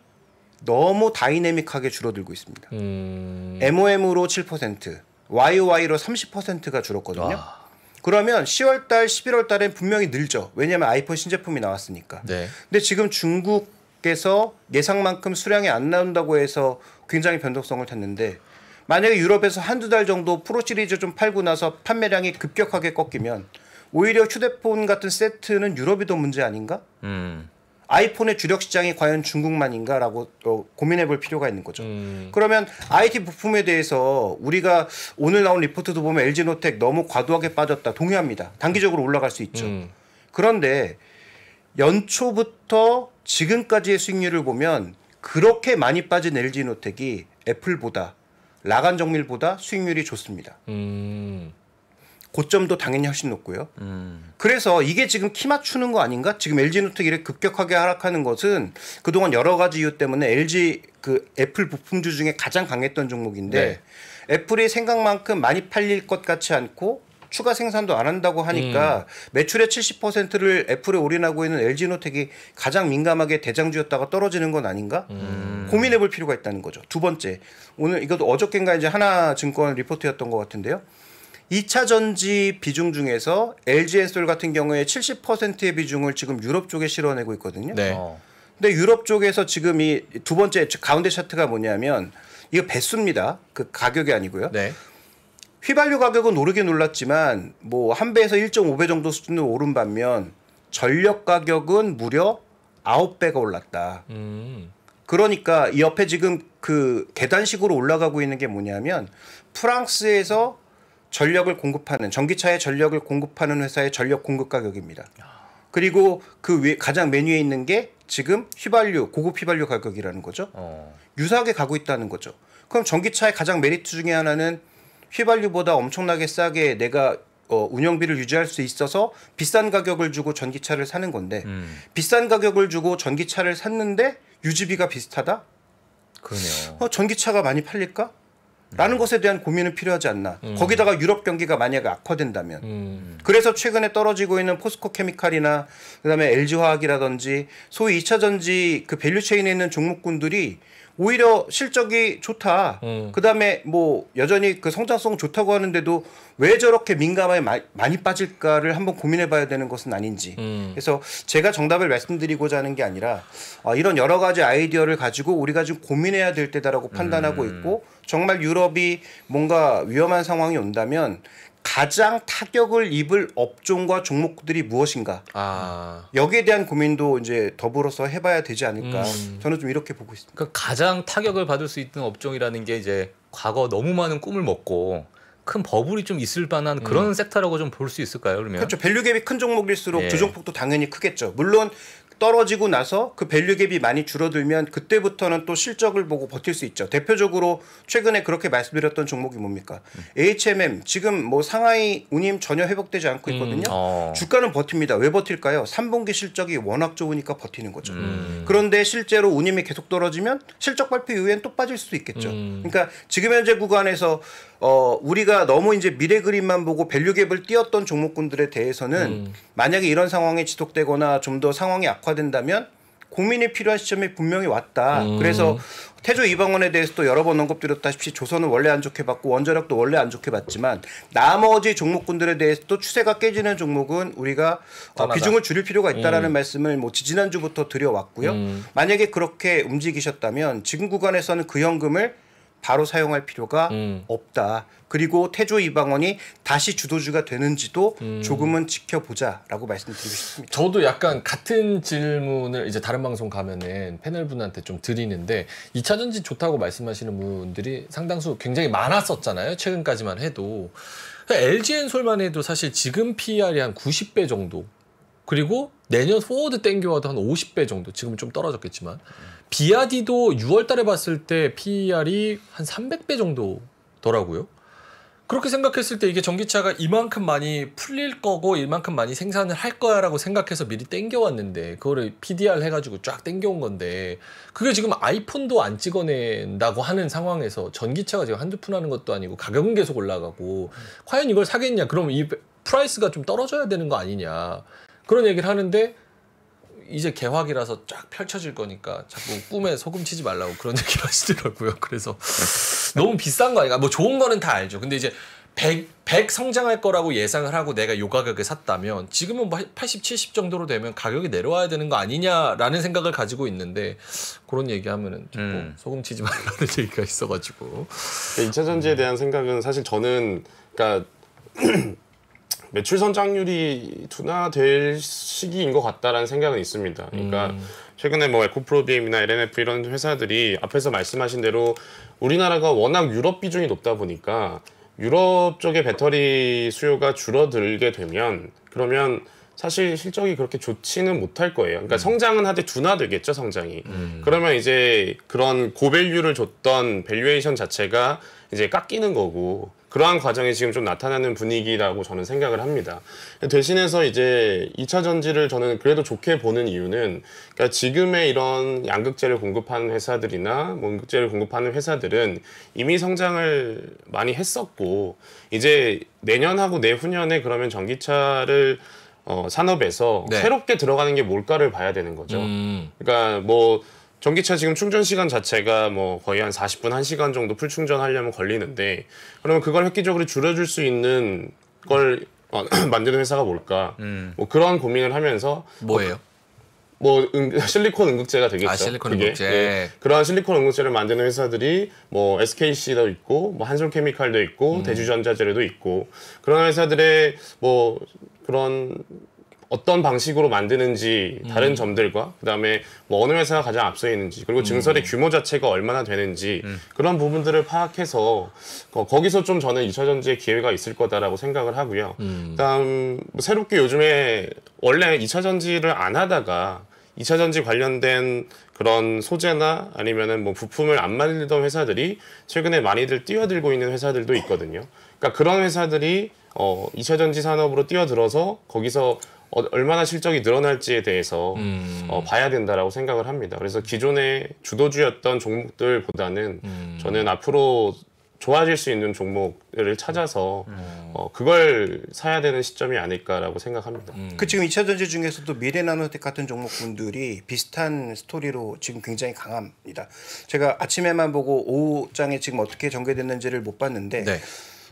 너무 다이내믹하게 줄어들고 있습니다. 음... MOM으로 7%, YOY로 30%가 줄었거든요. 와... 아. 그러면 10월 달, 11월 달엔 분명히 늘죠. 왜냐하면 아이폰 신제품이 나왔으니까. 네. 근데 지금 중국에서 예상만큼 수량이 안 나온다고 해서 굉장히 변동성을 탔는데 만약에 유럽에서 한두 달 정도 프로 시리즈 좀 팔고 나서 판매량이 급격하게 꺾이면 오히려 휴대폰 같은 세트는 유럽이 더 문제 아닌가? 음. 아이폰의 주력 시장이 과연 중국만인가라고 어, 고민해 볼 필요가 있는 거죠. 음. 그러면 IT 부품에 대해서 우리가 오늘 나온 리포트도 보면 LG 노텍 너무 과도하게 빠졌다. 동의합니다. 단기적으로 올라갈 수 있죠. 음. 그런데 연초부터 지금까지의 수익률을 보면 그렇게 많이 빠진 LG 노텍이 애플보다 라간 정밀보다 수익률이 좋습니다. 음. 고점도 당연히 훨씬 높고요. 음. 그래서 이게 지금 키 맞추는 거 아닌가? 지금 LG노트 이렇 급격하게 하락하는 것은 그동안 여러 가지 이유 때문에 LG 그 애플 부품주 중에 가장 강했던 종목인데 네. 애플이 생각만큼 많이 팔릴 것 같지 않고 추가 생산도 안 한다고 하니까 음. 매출의 70%를 애플에 올인하고 있는 LG노텍이 가장 민감하게 대장주였다가 떨어지는 건 아닌가 음. 고민해 볼 필요가 있다는 거죠. 두 번째 오늘 이것도 어저께인가 이제 하나증권 리포트였던 것 같은데요. 2차 전지 비중 중에서 LG 엔솔 같은 경우에 70%의 비중을 지금 유럽 쪽에 실어내고 있거든요. 네. 어. 근데 유럽 쪽에서 지금 이 두 번째 가운데 차트가 뭐냐면 이거 배수입니다. 그 가격이 아니고요. 네. 휘발유 가격은 오르게 놀랐지만 뭐 한 배에서 1.5배 정도 수준으로 오른 반면 전력 가격은 무려 9배가 올랐다. 음. 그러니까 이 옆에 지금 그 계단식으로 올라가고 있는 게 뭐냐면 프랑스에서 전력을 공급하는 전기차의 전력을 공급하는 회사의 전력 공급 가격입니다. 그리고 그 위에 가장 메뉴에 있는 게 지금 휘발유 고급 휘발유 가격이라는 거죠. 어. 유사하게 가고 있다는 거죠. 그럼 전기차의 가장 메리트 중에 하나는 휘발유보다 엄청나게 싸게 내가 어, 운영비를 유지할 수 있어서 비싼 가격을 주고 전기차를 사는 건데 음. 비싼 가격을 주고 전기차를 샀는데 유지비가 비슷하다? 그러네요. 어, 전기차가 많이 팔릴까? 라는 음. 것에 대한 고민은 필요하지 않나. 음. 거기다가 유럽 경기가 만약에 악화된다면. 음. 그래서 최근에 떨어지고 있는 포스코 케미칼이나 그다음에 LG 화학이라든지 소위 2차 전지 그 밸류 체인에 있는 종목군들이 오히려 실적이 좋다. 음. 그다음에 뭐 여전히 그 성장성 좋다고 하는데도 왜 저렇게 민감하게 마, 많이 빠질까를 한번 고민해봐야 되는 것은 아닌지. 음. 그래서 제가 정답을 말씀드리고자 하는 게 아니라 어, 이런 여러 가지 아이디어를 가지고 우리가 지금 고민해야 될 때다라고 판단하고 음. 있고 정말 유럽이 뭔가 위험한 상황이 온다면 가장 타격을 입을 업종과 종목들이 무엇인가 아. 여기에 대한 고민도 이제 더불어서 해봐야 되지 않을까 음. 저는 좀 이렇게 보고 있습니다. 그러니까 가장 타격을 받을 수 있는 업종이라는 게 이제 과거 너무 많은 꿈을 먹고 큰 버블이 좀 있을 만한 그런 음. 섹터라고 좀 볼 수 있을까요? 그러면 그렇죠. 밸류갭이 큰 종목일수록 예. 조정폭도 당연히 크겠죠. 물론 떨어지고 나서 그 밸류 갭이 많이 줄어들면 그때부터는 또 실적을 보고 버틸 수 있죠. 대표적으로 최근에 그렇게 말씀드렸던 종목이 뭡니까? HMM 지금 뭐 상하이 운임 전혀 회복되지 않고 음, 있거든요. 음, 어. 주가는 버팁니다. 왜 버틸까요? 3분기 실적이 워낙 좋으니까 버티는 거죠. 음. 그런데 실제로 운임이 계속 떨어지면 실적 발표 이후엔 또 빠질 수도 있겠죠. 음. 그러니까 지금 현재 구간에서 어, 우리가 너무 이제 미래 그림만 보고 밸류갭을 띄었던 종목군들에 대해서는 음. 만약에 이런 상황이 지속되거나 좀 더 상황이 악화된다면 국민이 필요한 시점이 분명히 왔다. 음. 그래서 태조 이방원에 대해서도 여러 번 언급드렸다시피 조선은 원래 안 좋게 봤고 원자력도 원래 안 좋게 봤지만 나머지 종목군들에 대해서도 추세가 깨지는 종목은 우리가 어, 비중을 줄일 필요가 있다라는 음. 말씀을 뭐 지난주부터 드려왔고요. 음. 만약에 그렇게 움직이셨다면 지금 구간에서는 그 현금을 바로 사용할 필요가 음. 없다. 그리고 태조 이방원이 다시 주도주가 되는지도 음. 조금은 지켜보자라고 말씀드리고 싶습니다. 저도 약간 같은 질문을 이제 다른 방송 가면은 패널 분한테 좀 드리는데 2차 전지 좋다고 말씀하시는 분들이 상당수 굉장히 많았었잖아요. 최근까지만 해도 LG엔 그러니까 솔만 해도 사실 지금 PER이 한 90배 정도 그리고 내년 포워드 땡겨와도 한 50배 정도 지금 은좀 떨어졌겠지만 비아디도 6월 달에 봤을 때 PER이 한 300배 정도더라고요. 그렇게 생각했을 때 이게 전기차가 이만큼 많이 풀릴 거고 이만큼 많이 생산을 할 거야라고 생각해서 미리 땡겨왔는데 그거를 PDR 해가지고 쫙 땡겨온 건데 그게 지금 아이폰도 안 찍어낸다고 하는 상황에서 전기차가 지금 한두 푼 하는 것도 아니고 가격은 계속 올라가고 음. 과연 이걸 사겠냐 그러면 이 프라이스가 좀 떨어져야 되는 거 아니냐 그런 얘기를 하는데 이제 개화기라서 쫙 펼쳐질 거니까 자꾸 꿈에 소금치지 말라고 그런 얘기를 하시더라고요. 그래서 너무 비싼 거 아닌가? 뭐 좋은 거는 다 알죠. 근데 이제 100, 100 성장할 거라고 예상을 하고 내가 요 가격에 샀다면 지금은 뭐 80, 70 정도로 되면 가격이 내려와야 되는 거 아니냐라는 생각을 가지고 있는데 그런 얘기하면은 음. 소금치지 말라는 얘기가 있어가지고. 2차 그 전지에 음. 대한 생각은 사실 저는 그러니까 매출 선장률이 둔화될 시기인 것 같다라는 생각은 있습니다. 그러니까 음. 최근에 뭐 에코프로비엠이나 LNF 이런 회사들이 앞에서 말씀하신 대로 우리나라가 워낙 유럽 비중이 높다 보니까 유럽 쪽의 배터리 수요가 줄어들게 되면 그러면 사실 실적이 그렇게 좋지는 못할 거예요. 그러니까 음. 성장은 하되 둔화되겠죠, 성장이. 음. 그러면 이제 그런 고밸류를 줬던 밸류에이션 자체가 이제 깎이는 거고 그러한 과정이 지금 좀 나타나는 분위기라고 저는 생각을 합니다. 대신해서 이제 2차 전지를 저는 그래도 좋게 보는 이유는 그러니까 지금의 이런 양극재를 공급하는 회사들이나 원극재를 뭐 공급하는 회사들은 이미 성장을 많이 했었고 이제 내년하고 내후년에 그러면 전기차를 어, 산업에서 네. 새롭게 들어가는 게 뭘까를 봐야 되는 거죠. 음. 그러니까 뭐 전기차 지금 충전 시간 자체가 뭐 거의 한 40분, 1시간 정도 풀 충전하려면 걸리는데 그러면 그걸 획기적으로 줄여줄 수 있는 걸 어, 만드는 회사가 뭘까? 음. 뭐 그런 고민을 하면서 뭐예요? 뭐 응, 실리콘 응급제가 되겠죠. 아, 실리콘 그게. 응급제. 네. 그러한 실리콘 응급제를 만드는 회사들이 뭐 SKC도 있고 뭐 한솔케미칼도 있고 음. 대주전자재료도 있고 그런 회사들의 뭐 그런 어떤 방식으로 만드는지 음. 다른 음. 점들과 그다음에 뭐 어느 회사가 가장 앞서 있는지 그리고 음. 증설의 음. 규모 자체가 얼마나 되는지 음. 그런 부분들을 파악해서 거기서 좀 저는 2차 전지의 기회가 있을 거다라고 생각을 하고요. 음. 그다음 뭐 새롭게 요즘에 원래 2차 전지를 안 하다가 2차 전지 관련된 그런 소재나 아니면은 뭐 부품을 안 만들던 회사들이 최근에 많이들 뛰어들고 있는 회사들도 있거든요. 그러니까 그런 회사들이 어 2차 전지 산업으로 뛰어들어서 거기서 어, 얼마나 실적이 늘어날지에 대해서 어, 음. 어, 봐야 된다라고 생각을 합니다. 그래서 기존의 주도주였던 종목들보다는 음. 저는 앞으로 좋아질 수 있는 종목을 찾아서 음. 어, 그걸 사야 되는 시점이 아닐까라고 생각합니다. 음. 그 지금 2차 전지 중에서도 미래나노텍 같은 종목분들이 비슷한 스토리로 지금 굉장히 강합니다. 제가 아침에만 보고 오후장에 지금 어떻게 전개됐는지를 못 봤는데 네.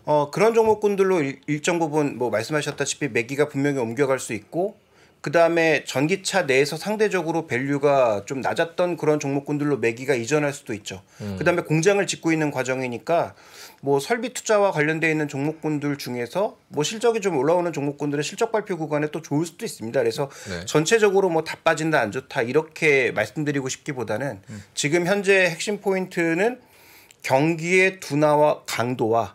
어, 그런 종목군들로 일, 정 부분 뭐 말씀하셨다시피 매기가 분명히 옮겨갈 수 있고 그 다음에 전기차 내에서 상대적으로 밸류가 좀 낮았던 그런 종목군들로 매기가 이전할 수도 있죠. 음. 그 다음에 공장을 짓고 있는 과정이니까 뭐 설비 투자와 관련돼 있는 종목군들 중에서 뭐 실적이 좀 올라오는 종목군들의 실적 발표 구간에 또 좋을 수도 있습니다. 그래서 네. 전체적으로 뭐 다 빠진다 안 좋다 이렇게 말씀드리고 싶기보다는 음. 지금 현재 핵심 포인트는 경기의 둔화와 강도와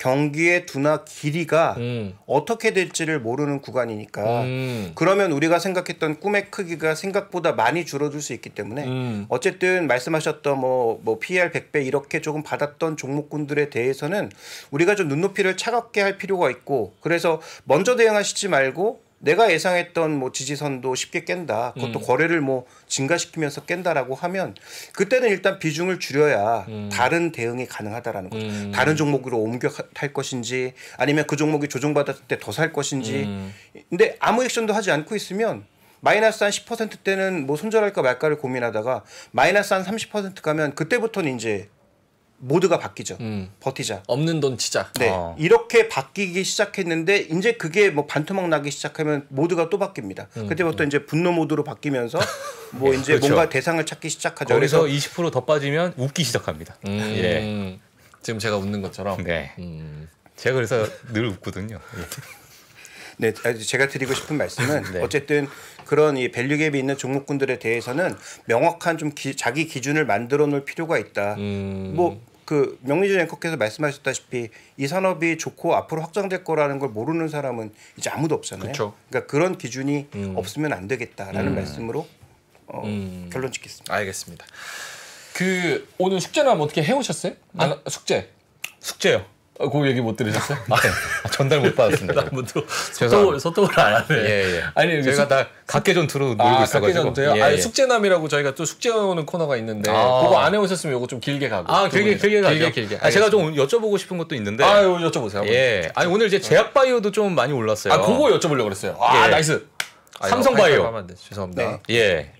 경기의 둔화 길이가 음. 어떻게 될지를 모르는 구간이니까 음. 그러면 우리가 생각했던 꿈의 크기가 생각보다 많이 줄어들 수 있기 때문에 음. 어쨌든 말씀하셨던 뭐, 뭐 PER 100배 이렇게 조금 받았던 종목군들에 대해서는 우리가 좀 눈높이를 차갑게 할 필요가 있고 그래서 먼저 대응하시지 말고 내가 예상했던 뭐 지지선도 쉽게 깬다. 그것도 음. 거래를 뭐 증가시키면서 깬다라고 하면 그때는 일단 비중을 줄여야 음. 다른 대응이 가능하다라는 거죠. 음. 다른 종목으로 옮겨 탈 것인지 아니면 그 종목이 조정받았을 때 더 살 것인지. 음. 근데 아무 액션도 하지 않고 있으면 마이너스 한 10% 때는 뭐 손절할까 말까를 고민하다가 마이너스 한 30% 가면 그때부터는 이제 모드가 바뀌죠. 음. 버티자. 없는 돈 치자. 네. 어. 이렇게 바뀌기 시작했는데 이제 그게 뭐 반토막 나기 시작하면 모드가 또 바뀝니다. 음. 그때부터 음. 이제 분노 모드로 바뀌면서 뭐 예, 이제 그렇죠. 뭔가 대상을 찾기 시작하죠. 거기서 20%더 빠지면 웃기 시작합니다. 음. 예. 지금 제가 웃는 것처럼. 네. 음. 제가 그래서 늘 웃거든요. 예. 네, 아, 제가 드리고 싶은 말씀은 네. 어쨌든 그런 이 밸류갭이 있는 종목군들에 대해서는 명확한 좀 기, 자기 기준을 만들어 놓을 필요가 있다. 음... 뭐그 명리전 앵커께서 말씀하셨다시피 이 산업이 좋고 앞으로 확장될 거라는 걸 모르는 사람은 이제 아무도 없잖아요. 그쵸. 그러니까 그런 기준이 음. 없으면 안 되겠다라는 음. 말씀으로 어, 음. 결론 짓겠습니다. 알겠습니다. 그 오늘 숙제는 어떻게 해오셨어요? 아, 숙제. 숙제요. 그 얘기 못 들으셨어요? 아, 네. 아 전달 못 받았습니다. 네, 소통을, 소통을 안 하네. 예, 예. 아니, 저희가 숙... 다 각계전투로 놀고 아, 있어가지고. 각계전요 예, 예. 아니, 예. 숙제남이라고 저희가 또 숙제 하는 코너가 있는데 아. 그거 안 해오셨으면 이거 좀 길게 가고. 아, 길게, 길게 가죠. 길게, 길게. 아, 제가 좀 여쭤보고 싶은 것도 있는데. 아, 여쭤보세요. 예. 아니, 오늘 이제 네. 제약바이오도 좀 많이 올랐어요. 아, 그거 여쭤보려고 그랬어요. 아, 예. 나이스. 삼성바이오. 아, 죄송합니다. 네. 예.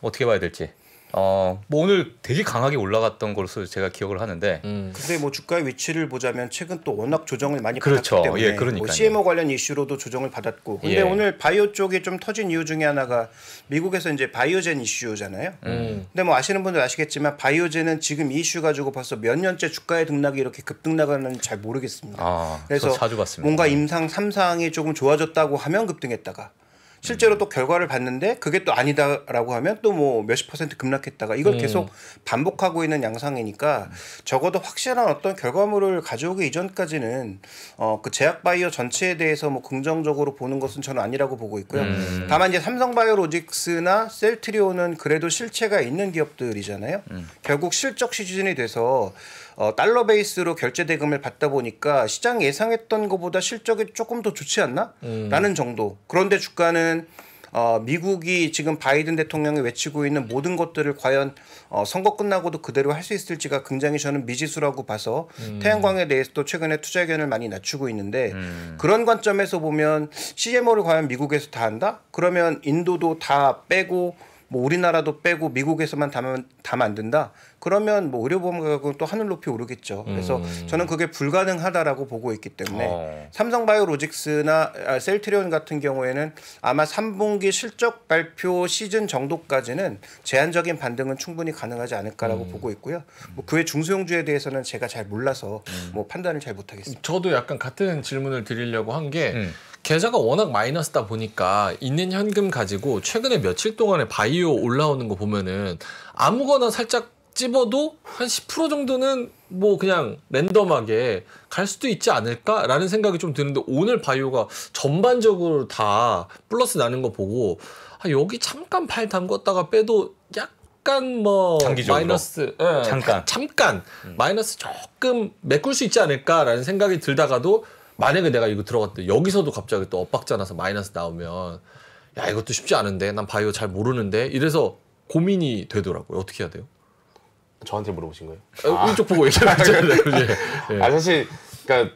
어떻게 봐야 될지. 어, 뭐 오늘 되게 강하게 올라갔던 것으로 제가 기억을 하는데. 음. 근데 뭐 주가의 위치를 보자면 최근 또 워낙 조정을 많이 그렇죠. 받았기 때문에 예, 뭐 그러니까요. 뭐 CMO 관련 이슈로도 조정을 받았고. 근데 예. 오늘 바이오 쪽이 좀 터진 이유 중에 하나가 미국에서 이제 바이오젠 이슈잖아요. 음. 근데 뭐 아시는 분들 아시겠지만 바이오젠은 지금 이슈 가지고 벌써 몇 년째 주가의 등락이 이렇게 급등나가는지 잘 모르겠습니다. 아, 그래서 자주 봤습니다. 뭔가 임상 삼상이 조금 좋아졌다고 하면 급등했다가 실제로 또 결과를 봤는데 그게 또 아니다라고 하면 또 뭐 몇십 퍼센트 급락했다가 이걸 네. 계속 반복하고 있는 양상이니까 적어도 확실한 어떤 결과물을 가져오기 이전까지는 어, 그 제약바이오 전체에 대해서 뭐 긍정적으로 보는 것은 저는 아니라고 보고 있고요. 음. 다만 이제 삼성바이오로직스나 셀트리온은 그래도 실체가 있는 기업들이잖아요. 음. 결국 실적 시즌이 돼서 어, 달러 베이스로 결제 대금을 받다 보니까 시장 예상했던 것보다 실적이 조금 더 좋지 않나? 음. 라는 정도. 그런데 주가는 어, 미국이 지금 바이든 대통령이 외치고 있는 모든 것들을 과연 어, 선거 끝나고도 그대로 할 수 있을지가 굉장히 저는 미지수라고 봐서 음. 태양광에 대해서도 최근에 투자 의견을 많이 낮추고 있는데 음. 그런 관점에서 보면 CMO를 과연 미국에서 다 한다? 그러면 인도도 다 빼고 뭐 우리나라도 빼고 미국에서만 다, 다 만든다? 그러면 뭐 의료보험 가격은 또 하늘 높이 오르겠죠. 그래서 음. 저는 그게 불가능하다라고 보고 있기 때문에 어. 삼성바이오로직스나 아, 셀트리온 같은 경우에는 아마 3분기 실적 발표 시즌 정도까지는 제한적인 반등은 충분히 가능하지 않을까라고 음. 보고 있고요. 뭐 그외 중소형주에 대해서는 제가 잘 몰라서 음. 뭐 판단을 잘 못하겠습니다. 저도 약간 같은 질문을 드리려고 한게 음. 계좌가 워낙 마이너스다 보니까 있는 현금 가지고 최근에 며칠 동안에 바이오 올라오는 거 보면은 아무거나 살짝 찝어도한10% 정도는 뭐 그냥 랜덤하게 갈 수도 있지 않을까라는 생각이 좀 드는데 오늘 바이오가 전반적으로 다 플러스 나는 거 보고 아 여기 잠깐 발 담궜다가 빼도 약간 뭐 장기적으로. 마이너스 예, 잠깐 잠깐 마이너스 조금 메꿀 수 있지 않을까라는 생각이 들다가도 만약에 내가 이거 들어갔대 여기서도 갑자기 또 엇박자 나서 마이너스 나오면 야 이것도 쉽지 않은데 난 바이오 잘 모르는데 이래서 고민이 되더라고요 어떻게 해야 돼요? 저한테 물어보신 거예요? 아, 아. 이쪽 보고 얘기하잖아요. 예, 예. 아 사실 그러니까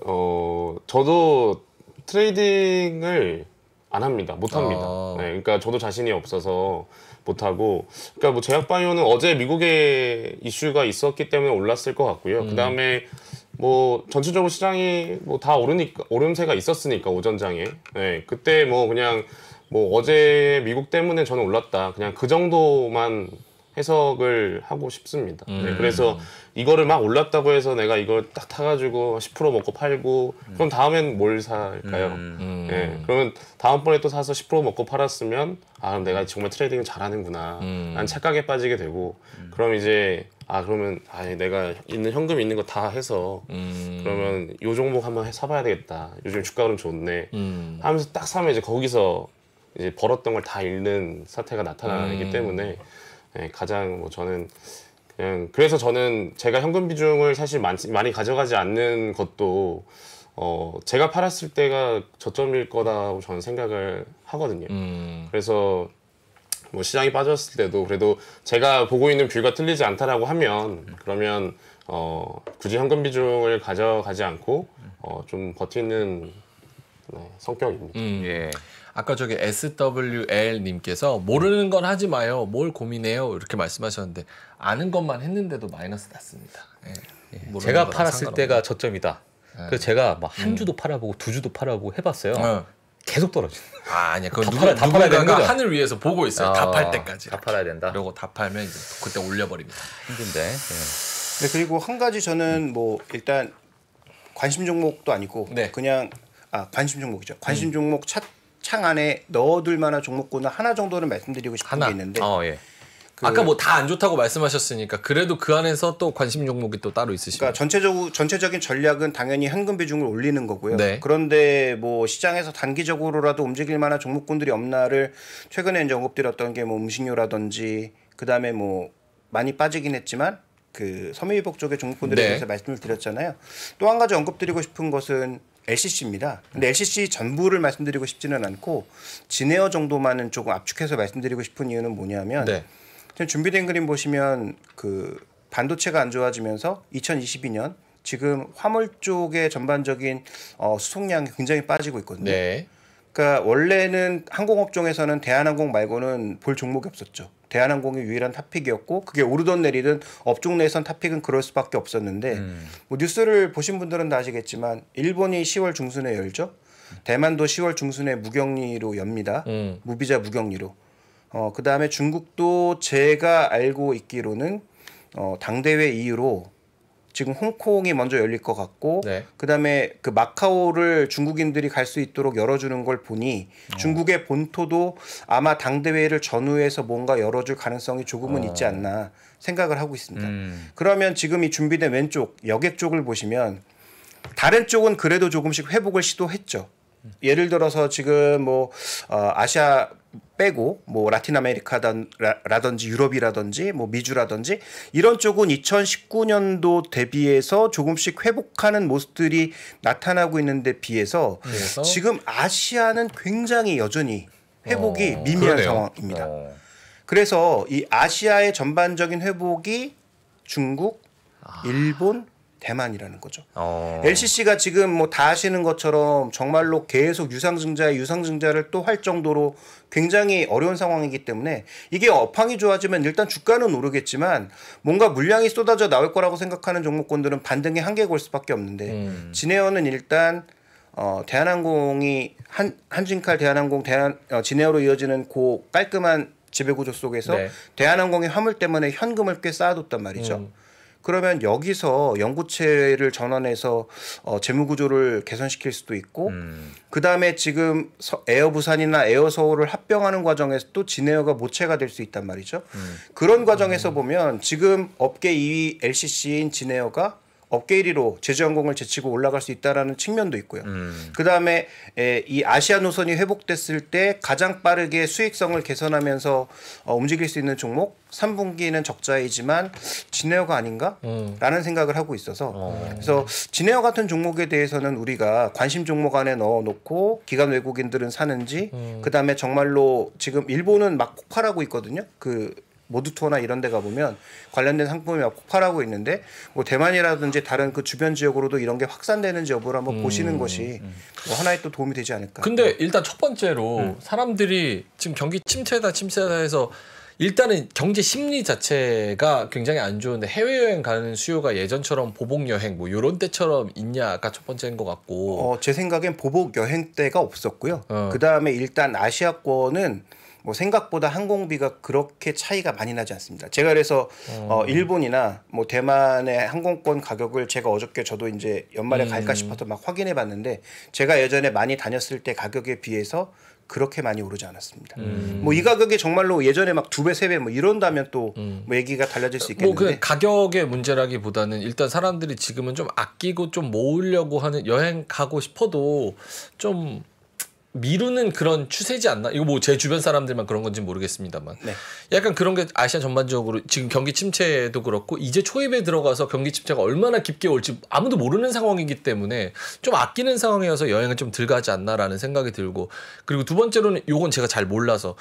어 저도 트레이딩을 안 합니다. 못 합니다. 아. 네, 그러니까 저도 자신이 없어서 못 하고 그러니까 뭐 제약 바이오는 어제 미국에 이슈가 있었기 때문에 올랐을 것 같고요. 음. 그다음에 뭐 전체적으로 시장이 뭐 다 오르니까 오름세가 있었으니까 오전장에. 네, 그때 뭐 그냥 뭐 어제 미국 때문에 저는 올랐다. 그냥 그 정도만 해석을 하고 싶습니다. 네, 음. 네, 그래서 이거를 막 올랐다고 해서 내가 이걸 딱 타가지고 10% 먹고 팔고 그럼 다음엔 뭘 살까요? 음. 네, 음. 그러면 다음번에 또 사서 10% 먹고 팔았으면 아 그럼 내가 정말 트레이딩을 잘하는구나. 음. 난 착각에 빠지게 되고 그럼 이제 아 그러면 아 내가 있는 현금 있는 거 다 해서 음. 그러면 요 종목 한번 사봐야 되겠다 요즘 주가 흐름 좋네 음. 하면서 딱 사면 이제 거기서 이제 벌었던 걸 다 잃는 사태가 나타나기 음. 때문에 네, 가장 뭐 저는 그냥 그래서 저는 제가 현금 비중을 사실 많이, 많이 가져가지 않는 것도 어, 제가 팔았을 때가 저점일 거다고 저는 생각을 하거든요. 음. 그래서 뭐 시장이 빠졌을 때도 그래도 제가 보고 있는 뷰가 틀리지 않다라고 하면 그러면 어, 굳이 현금 비중을 가져가지 않고 어, 좀 버티는 네, 성격입니다. 음, 예. 아까 저기 SWL님께서 모르는 건 하지 마요. 뭘 고민해요. 이렇게 말씀하셨는데 아는 것만 했는데도 마이너스 났습니다. 예. 예. 제가 팔았을 때가 저점이다. 예. 그래서 제가 막한 음. 주도 팔아보고 두 주도 팔아보고 해봤어요. 어. 계속 떨어지는. 아, 아니야. 그건 누가 팔아, 다 팔아야 되는 거죠. 하늘 위에서 보고 있어요. 아, 다팔 때까지. 다 팔아야 된다. 그리고 다 팔면 이제 그때 올려버립니다. 힘든데. 네. 네, 그리고 한 가지 저는 뭐 일단 관심 종목도 아니고 네. 그냥 아, 관심 종목이죠. 음. 관심 종목 차, 창 안에 넣어둘 만한 종목군은 하나 정도는 말씀드리고 싶은 하나. 게 있는데. 어, 예. 그 아까 뭐 다 안 좋다고 말씀하셨으니까 그래도 그 안에서 또 관심 종목이 또 따로 있으시죠. 그러니까 전체적 전체적인 전략은 당연히 현금 비중을 올리는 거고요. 네. 그런데 뭐 시장에서 단기적으로라도 움직일 만한 종목군들이 없나를 최근에 이제 언급드렸던 게 뭐 음식료라든지 그다음에 뭐 많이 빠지긴 했지만 그 섬유유복 쪽의 종목군들에 네. 대해서 말씀을 드렸잖아요. 또 한 가지 언급드리고 싶은 것은 LCC입니다. 근데 LCC 전부를 말씀드리고 싶지는 않고 진에어 정도만은 조금 압축해서 말씀드리고 싶은 이유는 뭐냐면 네. 지금 준비된 그림 보시면 그 반도체가 안 좋아지면서 2022년 지금 화물 쪽에 전반적인 어, 수송량이 굉장히 빠지고 있거든요. 네. 그러니까 원래는 항공업종에서는 대한항공 말고는 볼 종목이 없었죠. 대한항공이 유일한 탑픽이었고 그게 오르던 내리든 업종 내에선 탑픽은 그럴 수밖에 없었는데 음. 뭐 뉴스를 보신 분들은 다 아시겠지만 일본이 10월 중순에 열죠. 대만도 10월 중순에 무격리로 엽니다. 음. 무비자 무격리로. 어, 그 다음에 중국도 제가 알고 있기로는 어, 당대회 이후로 지금 홍콩이 먼저 열릴 것 같고 네. 그다음에 그 마카오를 중국인들이 갈 수 있도록 열어주는 걸 보니 어. 중국의 본토도 아마 당 대회를 전후해서 뭔가 열어줄 가능성이 조금은 어. 있지 않나 생각을 하고 있습니다. 음. 그러면 지금 이 준비된 왼쪽 여객 쪽을 보시면 다른 쪽은 그래도 조금씩 회복을 시도했죠. 예를 들어서 지금 뭐 어, 아시아 빼고 뭐 라틴 아메리카라든지 유럽이라든지 뭐 미주라든지 이런 쪽은 2019년도 대비해서 조금씩 회복하는 모습들이 나타나고 있는데 비해서 그래서? 지금 아시아는 굉장히 여전히 회복이 어, 미미한 그러네요. 상황입니다. 어. 그래서 이 아시아의 전반적인 회복이 중국, 아. 일본, 대만이라는 거죠. 어. LCC가 지금 뭐 다 아시는 것처럼 정말로 계속 유상증자 유상증자를 또 할 정도로 굉장히 어려운 상황이기 때문에 이게 업황이 좋아지면 일단 주가는 오르겠지만 뭔가 물량이 쏟아져 나올 거라고 생각하는 종목권들은반등에 한계에 걸 수밖에 없는데 음. 진에어는 일단 어, 대한항공이 한, 한진칼 대한항공 대한 어, 진에어로 이어지는 고 깔끔한 지배구조 속에서 네. 대한항공의 화물 때문에 현금을 꽤 쌓아뒀단 말이죠. 음. 그러면 여기서 연구체를 전환해서 어, 재무구조를 개선시킬 수도 있고 음. 그 다음에 지금 에어 부산이나 에어 서울을 합병하는 과정에서 또 진에어가 모체가 될 수 있단 말이죠. 음. 그런 과정에서 보면 지금 업계 2위 LCC인 진에어가 업계 1위로 제주항공을 제치고 올라갈 수 있다라는 측면도 있고요. 음. 그 다음에 이 아시아 노선이 회복됐을 때 가장 빠르게 수익성을 개선하면서 어, 움직일 수 있는 종목 3분기는 적자이지만 진에어가 아닌가라는 음. 생각을 하고 있어서 어. 그래서 진에어 같은 종목에 대해서는 우리가 관심 종목 안에 넣어놓고 기관 외국인들은 사는지 음. 그 다음에 정말로 지금 일본은 막 폭발하고 있거든요. 그 모두토나 이런 데 가보면 관련된 상품이 막 폭발하고 있는데 뭐 대만이라든지 다른 그 주변 지역으로도 이런 게 확산되는지 여부를 한번 음, 보시는 음, 것이 음. 뭐 하나의 또 도움이 되지 않을까. 근데 일단 첫 번째로 음. 사람들이 지금 경기 침체다 침체다 해서 일단은 경제 심리 자체가 굉장히 안 좋은데 해외여행 가는 수요가 예전처럼 보복여행 뭐 요런 때처럼 있냐가 첫 번째인 것 같고 어, 제 생각엔 보복여행 때가 없었고요. 어. 그다음에 일단 아시아권은 뭐 생각보다 항공비가 그렇게 차이가 많이 나지 않습니다. 제가 그래서 어, 음. 어, 일본이나 뭐 대만의 항공권 가격을 제가 어저께 저도 이제 연말에 음. 갈까 싶어서 막 확인해 봤는데 제가 예전에 많이 다녔을 때 가격에 비해서 그렇게 많이 오르지 않았습니다. 음. 뭐이 가격이 정말로 예전에 막 두 배, 세 배 뭐 이런다면 또뭐 음. 얘기가 달라질 수 뭐 그 있겠는데. 뭐 그 가격의 문제라기보다는 일단 사람들이 지금은 좀 아끼고 좀 모으려고 하는 여행 가고 싶어도 좀 미루는 그런 추세지 않나? 이거 뭐 제 주변 사람들만 그런 건지 모르겠습니다만. 네. 약간 그런 게 아시아 전반적으로 지금 경기 침체도 그렇고 이제 초입에 들어가서 경기 침체가 얼마나 깊게 올지 아무도 모르는 상황이기 때문에 좀 아끼는 상황이어서 여행을 좀들가지 않나라는 생각이 들고 그리고 두 번째로는 요건 제가 잘 몰라서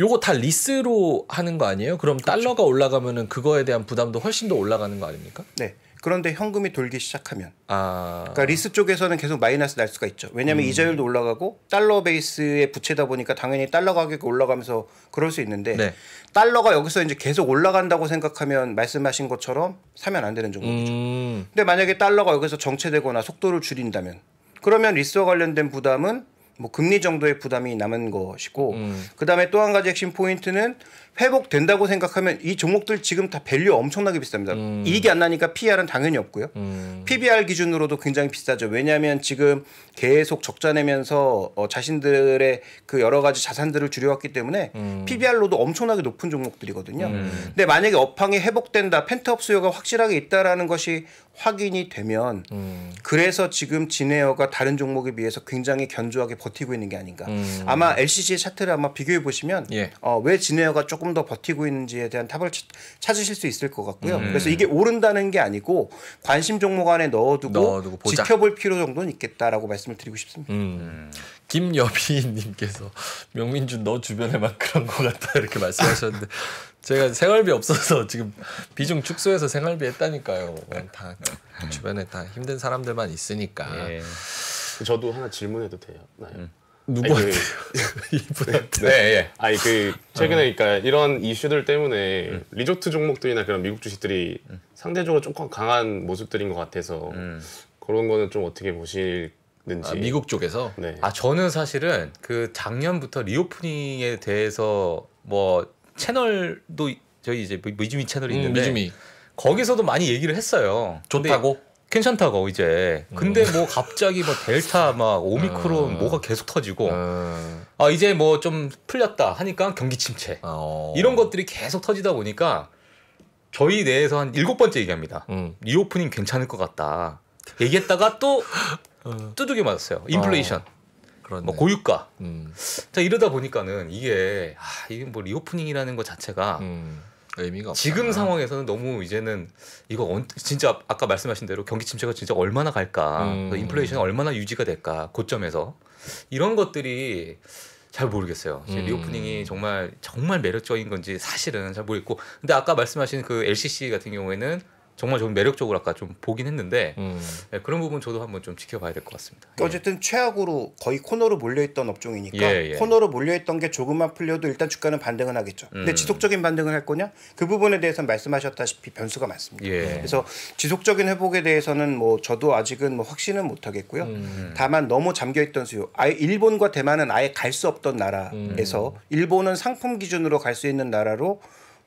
요거 다 리스로 하는 거 아니에요? 그럼 그렇죠. 달러가 올라가면은 그거에 대한 부담도 훨씬 더 올라가는 거 아닙니까? 네. 그런데 현금이 돌기 시작하면 아... 그러니까 리스 쪽에서는 계속 마이너스 날 수가 있죠. 왜냐하면 음... 이자율도 올라가고 달러 베이스의 부채다 보니까 당연히 달러 가격이 올라가면서 그럴 수 있는데 네. 달러가 여기서 이제 계속 올라간다고 생각하면 말씀하신 것처럼 사면 안 되는 종목이죠. 음... 근데 만약에 달러가 여기서 정체되거나 속도를 줄인다면 그러면 리스와 관련된 부담은 뭐 금리 정도의 부담이 남은 것이고 음. 그다음에 또 한 가지 핵심 포인트는 회복된다고 생각하면 이 종목들 지금 다 밸류 엄청나게 비쌉니다. 음. 이익이 안 나니까 PR은 당연히 없고요. 음. PBR 기준으로도 굉장히 비싸죠. 왜냐하면 지금 계속 적자 내면서 어, 자신들의 그 여러 가지 자산들을 줄여왔기 때문에 음. PBR로도 엄청나게 높은 종목들이거든요. 음. 근데 만약에 업황이 회복된다, 펜트업 수요가 확실하게 있다라는 것이 확인이 되면 음. 그래서 지금 진에어가 다른 종목에 비해서 굉장히 견조하게 버티고 있는 게 아닌가. 음. 아마 LCC 차트를 아마 비교해 보시면 예. 어, 왜 진에어가 조금 조금 더 버티고 있는지에 대한 답을 찾으실 수 있을 것 같고요. 음. 그래서 이게 오른다는 게 아니고 관심 종목 안에 넣어두고, 넣어두고 지켜볼 필요 정도는 있겠다라고 말씀을 드리고 싶습니다. 음. 김여비님께서 명민준 너 주변에만 그런 것 같다 이렇게 말씀하셨는데 제가 생활비 없어서 지금 비중 축소해서 생활비 했다니까요. 다 주변에 다 힘든 사람들만 있으니까. 예. 저도 하나 질문해도 돼요? 나요? 음. 누구한테 그 이분한테? 네, 네, 예. 아니 그 최근에 어. 그러니까 이런 이슈들 때문에 음. 리조트 종목들이나 그런 미국 주식들이 음. 상대적으로 조금 강한 모습들인 것 같아서 음. 그런 거는 좀 어떻게 보실? 시 아, 미국 쪽에서 네. 아 저는 사실은 그 작년부터 리오프닝에 대해서 뭐 채널도 저희 이제 미즈미 채널이 음, 있는데 미즈미. 거기서도 많이 얘기를 했어요. 좋다고? 괜찮다고 이제 근데 음. 뭐 갑자기 뭐 델타 막 음. 오미크론 음. 뭐가 계속 터지고 음. 아 이제 뭐 좀 풀렸다 하니까 경기 침체 어. 이런 것들이 계속 터지다 보니까 저희 내에서 한 일곱 번째 얘기합니다 음. 리오프닝 괜찮을 것 같다 얘기했다가 또 어. 두둑이 맞았어요 인플레이션 어. 뭐 고유가 음. 자 이러다 보니까는 이게 아 이게 뭐 리오프닝이라는 것 자체가 의미가 지금 상황에서는 너무 이제는 이거 언, 진짜 아까 말씀하신 대로 경기 침체가 진짜 얼마나 갈까 음. 그 인플레이션이 얼마나 유지가 될까 고점에서 이런 것들이 잘 모르겠어요. 음. 리오프닝이 정말 정말 매력적인 건지 사실은 잘 모르겠고 근데 아까 말씀하신 그 LCC 같은 경우에는 정말 좀 매력적으로 아까 좀 보긴 했는데 음. 네, 그런 부분 저도 한번 좀 지켜봐야 될 것 같습니다. 예. 어쨌든 예. 최악으로 거의 코너로 몰려있던 업종이니까 예, 예. 코너로 몰려있던 게 조금만 풀려도 일단 주가는 반등은 하겠죠. 음. 근데 지속적인 반등을 할 거냐? 그 부분에 대해서 말씀하셨다시피 변수가 많습니다. 예. 그래서 지속적인 회복에 대해서는 뭐 저도 아직은 뭐 확신은 못 하겠고요. 음. 다만 너무 잠겨있던 수요. 아예 일본과 대만은 아예 갈 수 없던 나라에서 음. 일본은 상품 기준으로 갈 수 있는 나라로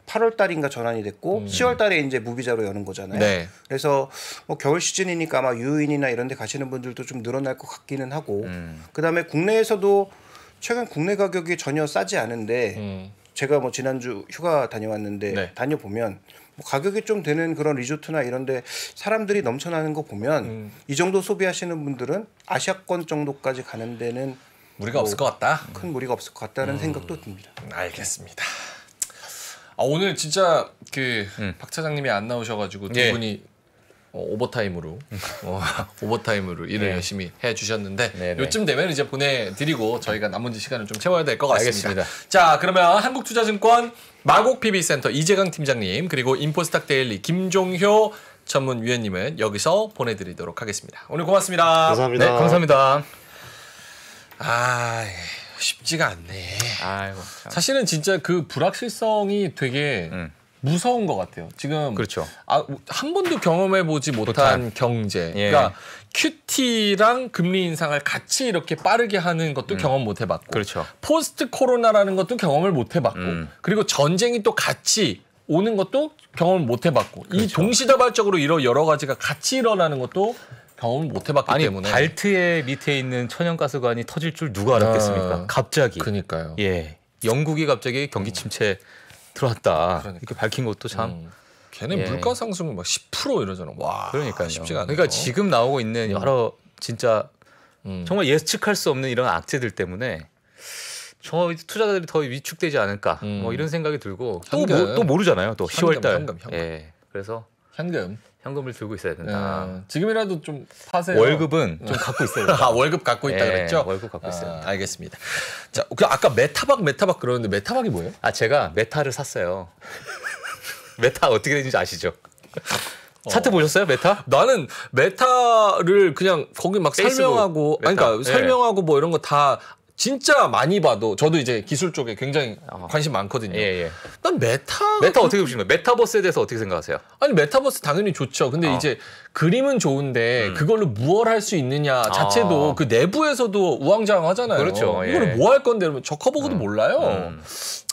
8월 달인가 전환이 됐고 음. 10월 달에 이제 무비자로 여는 거잖아요. 네. 그래서 뭐 겨울 시즌이니까 아마 유인이나 이런 데 가시는 분들도 좀 늘어날 것 같기는 하고 음. 그다음에 국내에서도 최근 국내 가격이 전혀 싸지 않은데 음. 제가 뭐 지난주 휴가 다녀왔는데 네. 다녀보면 뭐 가격이 좀 되는 그런 리조트나 이런데 사람들이 넘쳐나는 거 보면 음. 이 정도 소비하시는 분들은 아시아권 정도까지 가는 데는 무리가 뭐 없을 것 같다. 큰 무리가 없을 것 같다는 음. 생각도 듭니다. 알겠습니다. 아, 오늘 진짜 그박 음. 차장님이 안 나오셔가지고 두 예. 분이 어, 오버타임으로 어, 오버타임으로 일을 예. 네. 열심히 해 주셨는데 요쯤 되면 이제 보내드리고 저희가 나머지 시간을 좀 채워야 될 것 같습니다. 알겠습니다. 자 그러면 한국투자증권 마곡 PB센터 이재강 팀장님 그리고 인포스탁 데일리 김종효 전문위원님은 여기서 보내드리도록 하겠습니다. 오늘 고맙습니다. 감사합니다. 네, 감사합니다. 아. 예. 쉽지가 않네. 아이고, 사실은 진짜 그 불확실성이 되게 음. 무서운 것 같아요. 지금 그렇죠. 아, 한 번도 경험해 보지 못한, 못한, 경제. 예. 그러니까 큐티랑 금리 인상을 같이 이렇게 빠르게 하는 것도 음. 경험 못 해봤고, 그렇죠. 포스트 코로나라는 것도 경험을 못 해봤고, 음. 그리고 전쟁이 또 같이 오는 것도 경험을 못 해봤고, 그렇죠. 이 동시다발적으로 이런 여러 가지가 같이 일어나는 것도 경험을 못 해봤기 아니, 때문에 발트의 밑에 있는 천연가스관이 터질 줄 누가 알았겠습니까? 아, 갑자기. 그니까요. 예, 영국이 갑자기 경기 침체 음. 들어왔다 그러니까. 이렇게 밝힌 것도 참. 음. 걔네 예. 물가 상승은 막10% 이러잖아. 와, 그러니까 쉽지가 않아. 그러니까 지금 나오고 있는 음. 여러 진짜 음. 정말 예측할 수 없는 이런 악재들 때문에 저 투자자들이 더 위축되지 않을까 뭐 음. 뭐 이런 생각이 들고 또, 뭐, 또 모르잖아요 또 현금, 10월달 현금, 현금. 예 그래서 현금 현금을 들고 있어야 된다. 네. 지금이라도 좀 파세요. 월급은 좀 갖고 있어요. 아, 월급 갖고 있다 네, 그랬죠? 월급 갖고 아, 있어요. 알겠습니다. 자, 그 아까 메타박 메타박 그러는데 메타박이 뭐예요? 아, 제가 메타를 샀어요. 메타 어떻게 되는지 아시죠? 어. 차트 어. 보셨어요 메타? 나는 메타를 그냥 거기 막 페이스북, 설명하고 메타. 아니, 그러니까 예. 설명하고 뭐 이런 거다 진짜 많이 봐도 저도 이제 기술 쪽에 굉장히 어. 관심 많거든요. 예, 예. 난 메타 메타 어떻게 보시나요? 메타버스에 대해서 어떻게 생각하세요? 아니 메타버스 당연히 좋죠. 근데 어. 이제 그림은 좋은데 음. 그걸로 무얼 할 수 있느냐 자체도 아. 그 내부에서도 우왕좌왕하잖아요. 그렇죠. 예. 이걸 뭐 할 건데 그러면 저 커보고도 음. 몰라요. 음.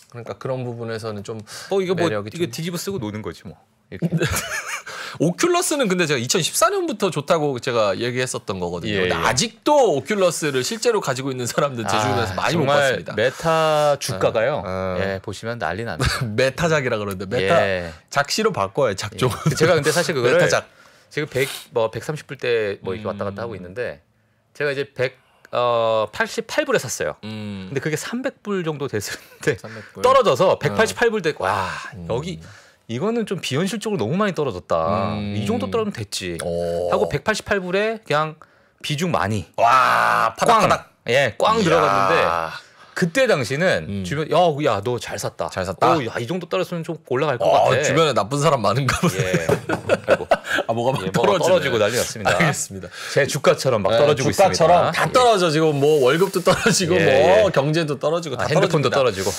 그러니까 그런 부분에서는 좀 어 이거 뭐 이게 뒤집어 쓰고 노는 거지 뭐. 이렇게. 오큘러스는 근데 제가 2014년부터 좋다고 제가 얘기했었던 거거든요. 예, 예. 아직도 오큘러스를 실제로 가지고 있는 사람들 제 아, 주변에서 아, 많이 못 봤습니다. 메타 주가가요. 아, 예, 보시면 난리 납니다. 메타작이라 그러는데 메타 예. 작시로 바꿔요. 작종. 예. 제가 근데 사실 그거 메타작. 지금 100, 뭐 130불 때 뭐 이렇게 왔다 갔다 하고 음. 있는데 제가 이제 100 어, 88불에 샀어요. 음. 근데 그게 300불 정도 됐을 때 떨어져서 188불 어. 되고 와, 음. 여기 이거는 좀 비현실적으로 너무 많이 떨어졌다. 음. 이 정도 떨어지면 됐지. 오. 하고 188불에 그냥 비중 많이. 와, 파닥파닥. 예, 꽝 이야. 들어갔는데 그때 당시는 음. 주변 야, 야, 너 잘 샀다. 잘 샀다. 오, 야, 이 정도 떨어졌으면 좀 올라갈 것 어, 같아. 주변에 나쁜 사람 많은가 보네. 예. 아이고. 아, 뭐가 예, 막 예, 떨어지네. 떨어지고 난리 났습니다. 알겠습니다. 제 주가처럼 막 네, 떨어지고 주가처럼 있습니다. 주가처럼 다 예. 떨어져 지금 뭐 월급도 떨어지고 예, 뭐 예. 경제도 떨어지고 다 아, 핸드폰도 떨어지고.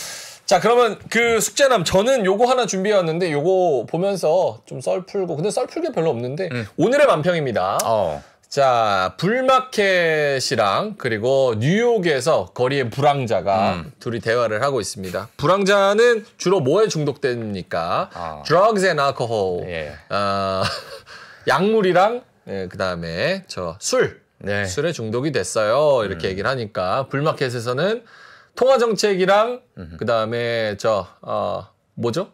자 그러면 그 숙제남 저는 요거 하나 준비해 왔는데 요거 보면서 좀 썰 풀고 근데 썰풀게 별로 없는데 음. 오늘의 만평입니다. 어. 자 불마켓이랑 그리고 뉴욕에서 거리의 불황자가 음. 둘이 대화를 하고 있습니다. 불황자는 주로 뭐에 중독됩니까? 어. Drugs and alcohol. 예. 어, 약물이랑 예, 그 다음에 저 술. 네. 술에 중독이 됐어요. 이렇게 음. 얘기를 하니까 불마켓에서는 통화 정책이랑 그 다음에 저 어, 뭐죠?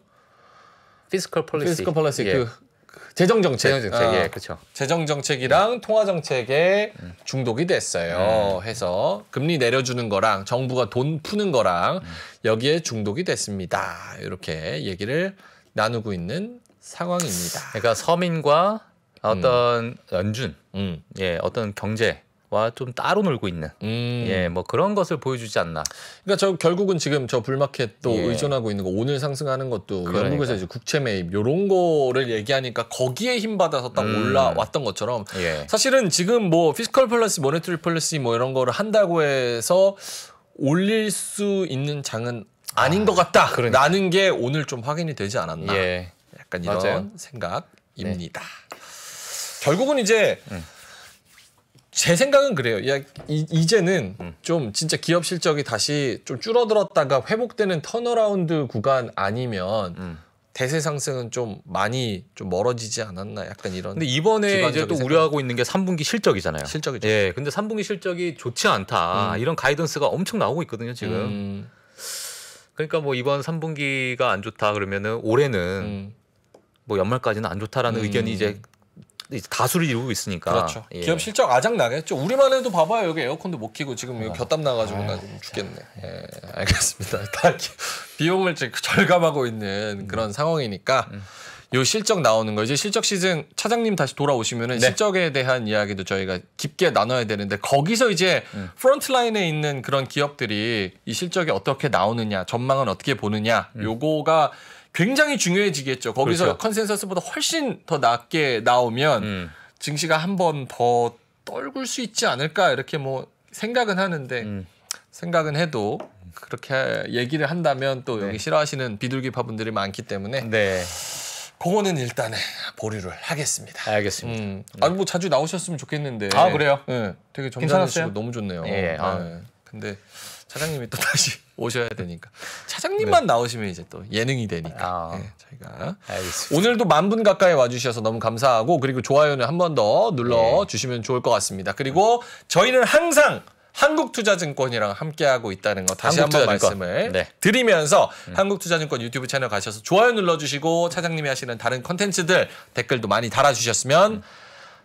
피스컬 폴리시. 피스컬 폴리시 예. 그, 그 재정 정책. 재정 정책. 어, 예, 그렇죠. 재정 정책이랑 음. 통화 정책에 음. 중독이 됐어요. 음. 해서 금리 내려주는 거랑 정부가 돈 푸는 거랑 음. 여기에 중독이 됐습니다. 이렇게 얘기를 나누고 있는 상황입니다. 그러니까 서민과 음. 어떤 연준, 음. 예, 어떤 경제 와좀 따로 놀고 있는 음. 예뭐 그런 것을 보여주지 않나. 그러니까 저 결국은 지금 저불마켓또 예. 의존하고 있는 거 오늘 상승하는 것도 그러니까. 영국에서 이제 국채 매입 요런 거를 얘기하니까 거기에 힘 받아서 딱 음. 올라왔던 것처럼 예. 사실은 지금 뭐 피스컬 플러스 모네터리 플러스 뭐 이런 거를 한다고 해서 올릴 수 있는 장은 아닌 아, 것 같다. 그러니까. 라는 게 오늘 좀 확인이 되지 않았나. 예. 약간 이런 맞아요. 생각입니다. 네. 결국은 이제 음. 제 생각은 그래요. 야, 이, 제는좀 음. 진짜 기업 실적이 다시 좀 줄어들었다가 회복되는 턴어라운드 구간 아니면 음. 대세 상승은 좀 많이 좀 멀어지지 않았나 약간 이런. 근데 이번에 이제 또 생각... 우려하고 있는 게 3분기 실적이잖아요. 실적이죠. 예. 근데 3분기 실적이 좋지 않다. 음. 이런 가이던스가 엄청 나오고 있거든요, 지금. 음. 그러니까 뭐 이번 3분기가 안 좋다 그러면은 올해는 음. 뭐 연말까지는 안 좋다라는 의견이 이제 다수를 이루고 있으니까. 그렇죠. 예. 기업 실적 아작 나겠죠. 우리만 해도 봐봐요. 여기 에어컨도 못 키고 지금 아, 곁담 나가지고 아, 나 지금 죽겠네. 예, 알겠습니다. 다 비용을 지금 절감하고 있는 음. 그런 음. 상황이니까 음. 요 실적 나오는 거 이제 실적 시즌 차장님 다시 돌아오시면은 네. 실적에 대한 이야기도 저희가 깊게 나눠야 되는데 거기서 이제 음. 프론트라인에 있는 그런 기업들이 이 실적이 어떻게 나오느냐 전망은 어떻게 보느냐 음. 요거가 굉장히 중요해지겠죠. 거기서 그렇죠. 컨센서스보다 훨씬 더 낮게 나오면 음. 증시가 한 번 더 떨굴 수 있지 않을까 이렇게 뭐 생각은 하는데 음. 생각은 해도 그렇게 얘기를 한다면 또 여기 네. 싫어하시는 비둘기파 분들이 많기 때문에 네. 그거는 일단은 보류를 하겠습니다. 알겠습니다. 음. 네. 아뭐 자주 나오셨으면 좋겠는데. 아 그래요? 네. 되게 정상적으로 너무 좋네요. 예. 아. 네. 근데 차장님이 또 다시 오셔야 되니까 차장님만 네. 나오시면 이제 또 예능이 되니까 아, 네, 저희가 알겠습니다. 오늘도 만 분 가까이 와주셔서 너무 감사하고 그리고 좋아요는 한 번 더 눌러 주시면 좋을 것 같습니다. 그리고 저희는 항상 한국투자증권이랑 함께하고 있다는 거 다시 한 번 말씀을 네. 드리면서 음. 한국투자증권 유튜브 채널 가셔서 좋아요 눌러주시고 차장님이 하시는 다른 컨텐츠들 댓글도 많이 달아주셨으면 음.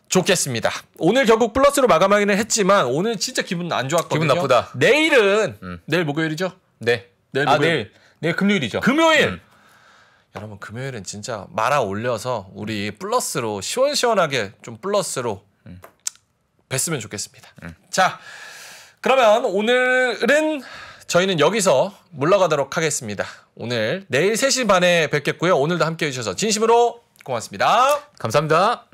좋겠습니다. 오늘 결국 플러스로 마감하기는 했지만 오늘 진짜 기분 안 좋았거든요. 기분 나쁘다. 내일은 음. 내일 목요일이죠? 네. 내일 아, 목요일. 내일. 내일 금요일이죠. 금요일. 음. 여러분 금요일은 진짜 말아 올려서 우리 플러스로 시원시원하게 좀 플러스로 음. 뵀으면 좋겠습니다. 음. 자. 그러면 오늘은 저희는 여기서 물러가도록 하겠습니다. 오늘 내일 3시 반에 뵙겠고요. 오늘도 함께 해주셔서 진심으로 고맙습니다. 감사합니다.